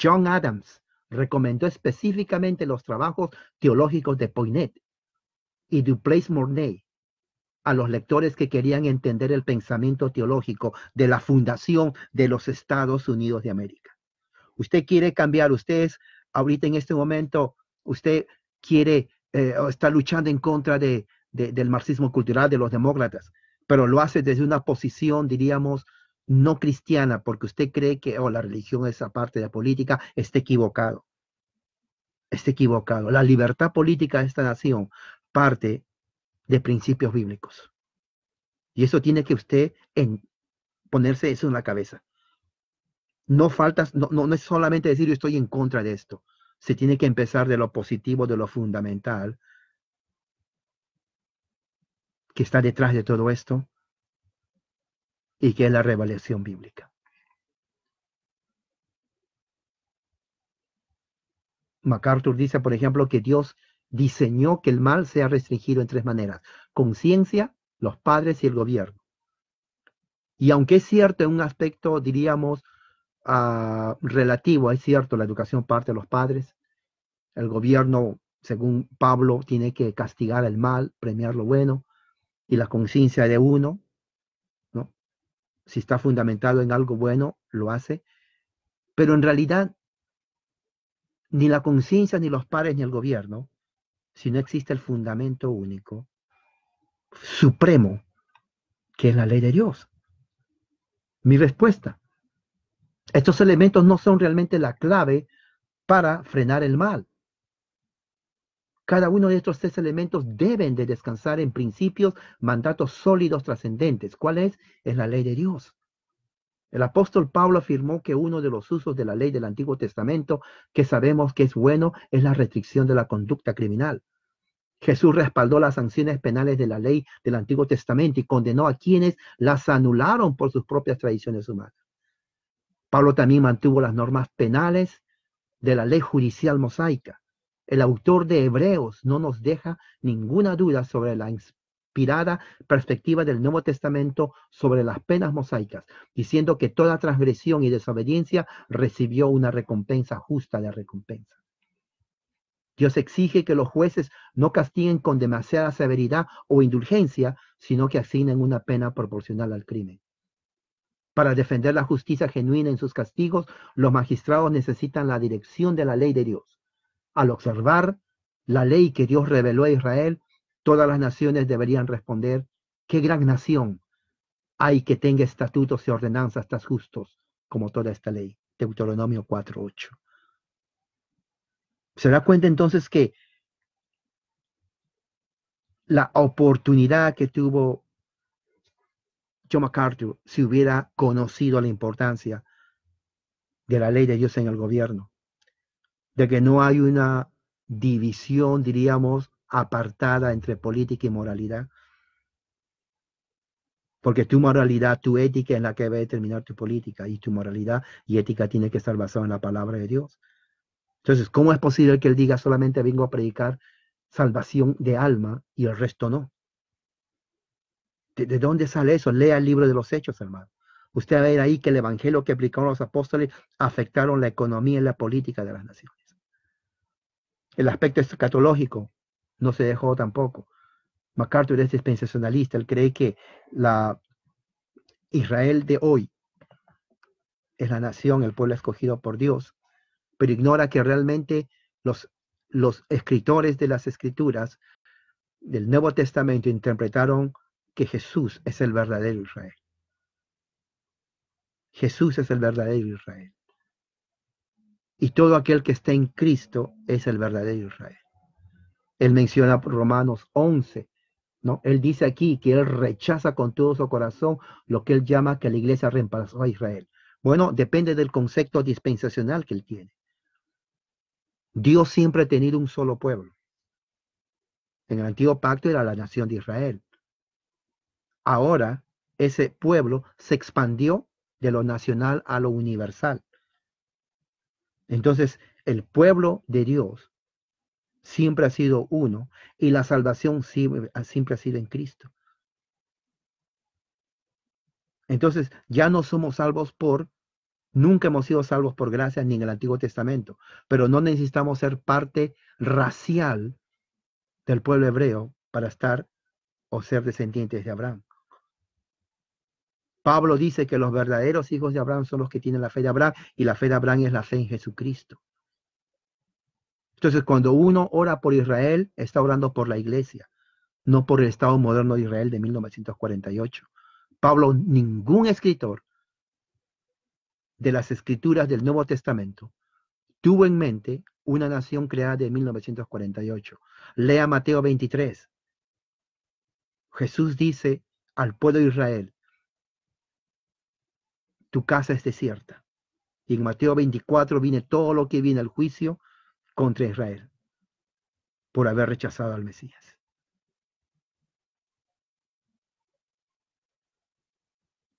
John Adams recomendó específicamente los trabajos teológicos de Poinet y Duplace Mornay a los lectores que querían entender el pensamiento teológico de la fundación de los Estados Unidos de América. Usted quiere cambiar, ustedes ahorita en este momento, usted quiere eh, está luchando en contra de, del marxismo cultural de los demócratas, pero lo hace desde una posición, diríamos, no cristiana, porque usted cree que oh, la religión es aparte de la política, está equivocado. Está equivocado. La libertad política de esta nación parte de principios bíblicos. Y eso tiene que usted ponerse eso en la cabeza. No faltas, no, no, no es solamente decir yo estoy en contra de esto, se tiene que empezar de lo positivo, de lo fundamental que está detrás de todo esto y que es la revelación bíblica. MacArthur dice, por ejemplo, que Dios diseñó que el mal sea restringido en tres maneras, conciencia, los padres y el gobierno. Y aunque es cierto en un aspecto, diríamos, Ah, relativo, es cierto, la educación parte de los padres, el gobierno, según Pablo, tiene que castigar el mal, premiar lo bueno, y la conciencia de uno, Si está fundamentado en algo bueno, lo hace, pero en realidad ni la conciencia, ni los padres, ni el gobierno, si no existe el fundamento único, supremo, que es la ley de Dios. Mi respuesta, estos elementos no son realmente la clave para frenar el mal. Cada uno de estos tres elementos deben de descansar en principios, mandatos sólidos, trascendentes. ¿Cuál es? Es la ley de Dios. El apóstol Pablo afirmó que uno de los usos de la ley del Antiguo Testamento que sabemos que es bueno es la restricción de la conducta criminal. Jesús respaldó las sanciones penales de la ley del Antiguo Testamento y condenó a quienes las anularon por sus propias tradiciones humanas. Pablo también mantuvo las normas penales de la ley judicial mosaica. El autor de Hebreos no nos deja ninguna duda sobre la inspirada perspectiva del Nuevo Testamento sobre las penas mosaicas, diciendo que toda transgresión y desobediencia recibió una recompensa justa de recompensa. Dios exige que los jueces no castiguen con demasiada severidad o indulgencia, sino que asignen una pena proporcional al crimen. Para defender la justicia genuina en sus castigos, los magistrados necesitan la dirección de la ley de Dios. Al observar la ley que Dios reveló a Israel, todas las naciones deberían responder, qué gran nación hay que tenga estatutos y ordenanzas tan justos como toda esta ley. Deuteronomio 4.8. Se da cuenta entonces que la oportunidad que tuvo John MacArthur si hubiera conocido la importancia de la ley de Dios en el gobierno, de que no hay una división, diríamos, apartada entre política y moralidad, porque tu moralidad, tu ética es la que va a determinar tu política y tu moralidad y ética tiene que estar basada en la palabra de Dios. Entonces, ¿cómo es posible que él diga solamente vengo a predicar salvación de alma y el resto no? ¿De, dónde sale eso? Lea el libro de los Hechos, hermano. Usted va a ver ahí que el evangelio que aplicaron los apóstoles afectaron la economía y la política de las naciones. El aspecto escatológico no se dejó tampoco. MacArthur es dispensacionalista, él cree que la Israel de hoy es la nación, el pueblo escogido por Dios, pero ignora que realmente los, los escritores de las escrituras del Nuevo Testamento interpretaron que Jesús es el verdadero Israel. Jesús es el verdadero Israel. Y todo aquel que está en Cristo es el verdadero Israel. Él menciona Romanos 11, ¿no? Él dice aquí que él rechaza con todo su corazón lo que él llama que la iglesia reemplazó a Israel. Bueno, depende del concepto dispensacional que él tiene. Dios siempre ha tenido un solo pueblo. En el antiguo pacto era la nación de Israel. Ahora ese pueblo se expandió de lo nacional a lo universal. Entonces, el pueblo de Dios siempre ha sido uno y la salvación siempre, ha sido en Cristo. Entonces, ya no somos salvos por, nunca hemos sido salvos por gracia ni en el Antiguo Testamento, pero no necesitamos ser parte racial del pueblo hebreo para estar o ser descendientes de Abraham. Pablo dice que los verdaderos hijos de Abraham son los que tienen la fe de Abraham y la fe de Abraham es la fe en Jesucristo. Entonces, cuando uno ora por Israel, está orando por la iglesia, no por el Estado moderno de Israel de 1948. Pablo, ningún escritor de las escrituras del Nuevo Testamento tuvo en mente una nación creada de 1948. Lea Mateo 23. Jesús dice al pueblo de Israel, casa es desierta. Y en Mateo 24 viene todo lo que viene al juicio contra Israel por haber rechazado al Mesías.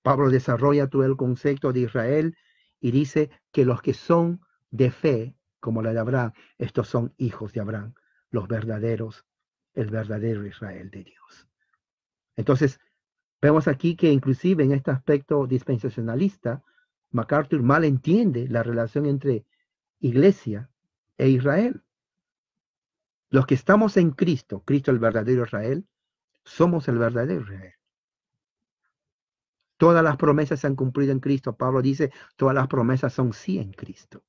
Pablo desarrolla todo el concepto de Israel y dice que los que son de fe, como la de Abraham, estos son hijos de Abraham, los verdaderos, el verdadero Israel de Dios. Entonces, Vemos aquí que inclusive en este aspecto dispensacionalista, MacArthur mal entiende la relación entre iglesia e Israel. Los que estamos en Cristo, Cristo el verdadero Israel, somos el verdadero Israel. Todas las promesas se han cumplido en Cristo. Pablo dice, todas las promesas son sí en Cristo.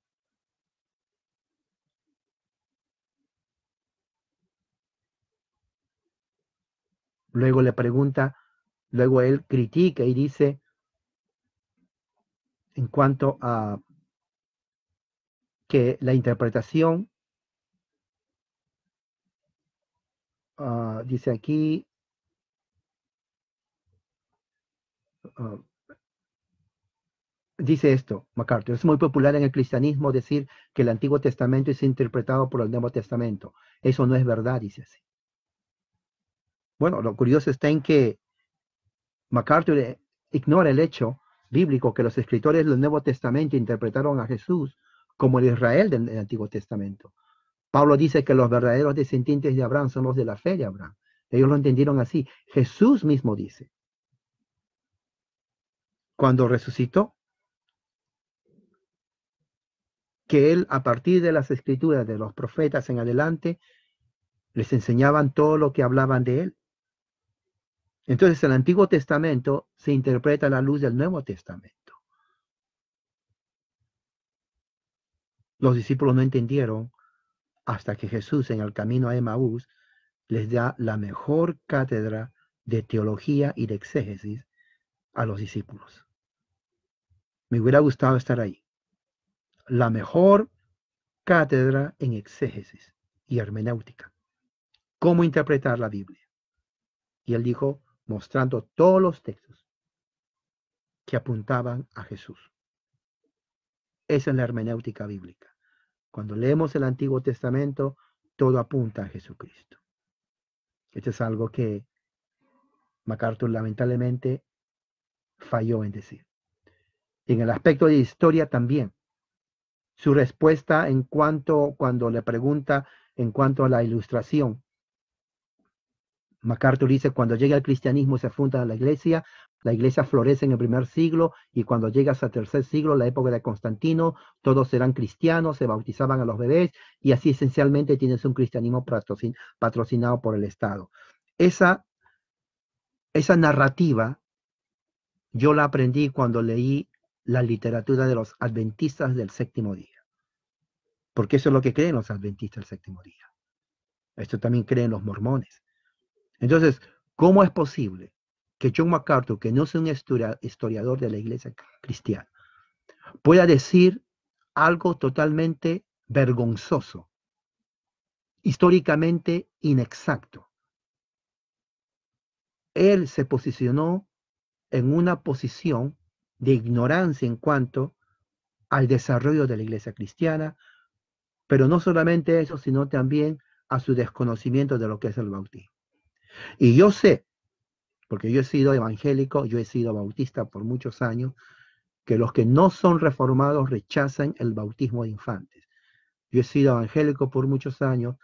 Luego le pregunta, Luego él critica y dice, en cuanto a que la interpretación, ah, dice aquí, ah, dice esto, MacArthur, es muy popular en el cristianismo decir que el Antiguo Testamento es interpretado por el Nuevo Testamento. Eso no es verdad, dice así. Bueno, lo curioso está en que MacArthur eh, ignora el hecho bíblico que los escritores del Nuevo Testamento interpretaron a Jesús como el Israel del, Antiguo Testamento. Pablo dice que los verdaderos descendientes de Abraham son los de la fe de Abraham. Ellos lo entendieron así. Jesús mismo dice, cuando resucitó, que él a partir de las escrituras de los profetas en adelante les enseñaban todo lo que hablaban de él. Entonces el Antiguo Testamento se interpreta a la luz del Nuevo Testamento. Los discípulos no entendieron hasta que Jesús en el camino a Emaús les da la mejor cátedra de teología y de exégesis a los discípulos. Me hubiera gustado estar ahí. La mejor cátedra en exégesis y hermenéutica. Cómo interpretar la Biblia. Y él dijo, mostrando todos los textos que apuntaban a Jesús. Esa es la hermenéutica bíblica. Cuando leemos el Antiguo Testamento, todo apunta a Jesucristo. Esto es algo que MacArthur lamentablemente falló en decir. en el aspecto de historia también. Su respuesta en cuanto, cuando le pregunta en cuanto a la ilustración, MacArthur dice, cuando llega el cristianismo se funda la iglesia, la iglesia florece en el primer siglo y cuando llegas al tercer siglo, la época de Constantino, todos eran cristianos, se bautizaban a los bebés y así esencialmente tienes un cristianismo patrocinado por el Estado. Esa, esa narrativa yo la aprendí cuando leí la literatura de los adventistas del séptimo día. Porque eso es lo que creen los adventistas del séptimo día. Esto también creen los mormones. Entonces, ¿cómo es posible que John MacArthur, que no es un historiador de la iglesia cristiana, pueda decir algo totalmente vergonzoso, históricamente inexacto? Él se posicionó en una posición de ignorancia en cuanto al desarrollo de la iglesia cristiana, pero no solamente eso, sino también a su desconocimiento de lo que es el bautismo. Y yo sé, porque yo he sido evangélico, yo he sido bautista por muchos años, que los que no son reformados rechazan el bautismo de infantes. Yo he sido evangélico por muchos años,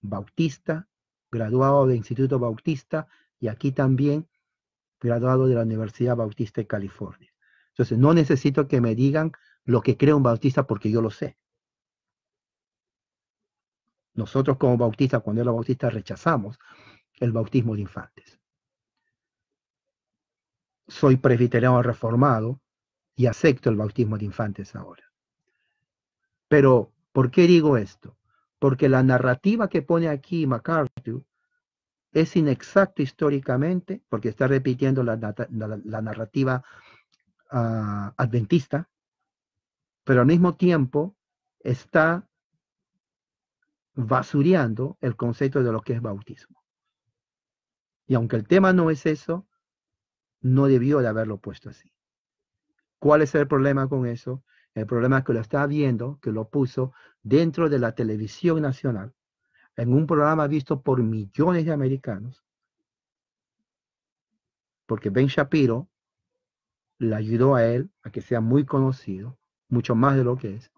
bautista, graduado de Instituto Bautista y aquí también graduado de la Universidad Bautista de California. Entonces, no necesito que me digan lo que cree un bautista porque yo lo sé. Nosotros como bautistas, cuando era bautista, rechazamos el bautismo de infantes. Soy presbiteriano reformado y acepto el bautismo de infantes ahora. Pero, ¿por qué digo esto? Porque la narrativa que pone aquí MacArthur es inexacta históricamente, porque está repitiendo la, narrativa ah, adventista, pero al mismo tiempo está basureando el concepto de lo que es bautismo. Y aunque el tema no es eso, no debió de haberlo puesto así. ¿Cuál es el problema con eso? El problema es que lo está viendo, que lo puso dentro de la televisión nacional, en un programa visto por millones de americanos, porque Ben Shapiro le ayudó a él a que sea muy conocido, mucho más de lo que es,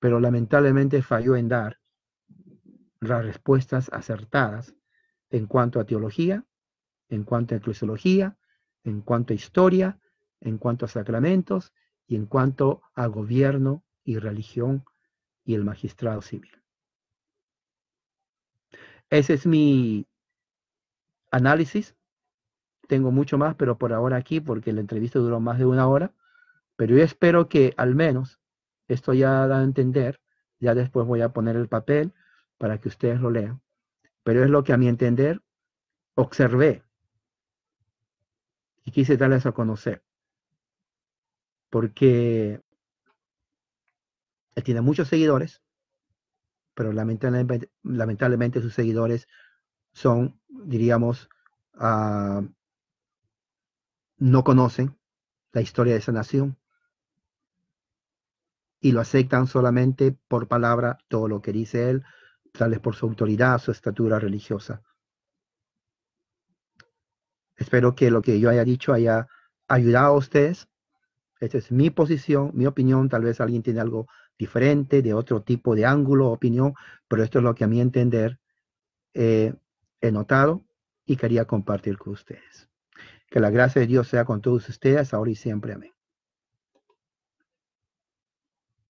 pero lamentablemente falló en dar las respuestas acertadas en cuanto a teología, en cuanto a eclesiología, en cuanto a historia, en cuanto a sacramentos y en cuanto a gobierno y religión y el magistrado civil. Ese es mi análisis. Tengo mucho más, pero por ahora aquí, porque la entrevista duró más de una hora. Pero yo espero que al menos esto ya da a entender. Ya después voy a poner el papel para que ustedes lo lean pero es lo que a mi entender observé y quise darles a conocer. Porque él tiene muchos seguidores, pero lamentablemente, sus seguidores son, diríamos, ah, no conocen la historia de esa nación y lo aceptan solamente por palabra todo lo que dice él, tales por su autoridad, su estatura religiosa. Espero que lo que yo haya dicho haya ayudado a ustedes. Esta es mi posición, mi opinión. Tal vez alguien tiene algo diferente, de otro tipo de ángulo, opinión, pero esto es lo que a mi entender he notado y quería compartir con ustedes. Que la gracia de Dios sea con todos ustedes, ahora y siempre. Amén.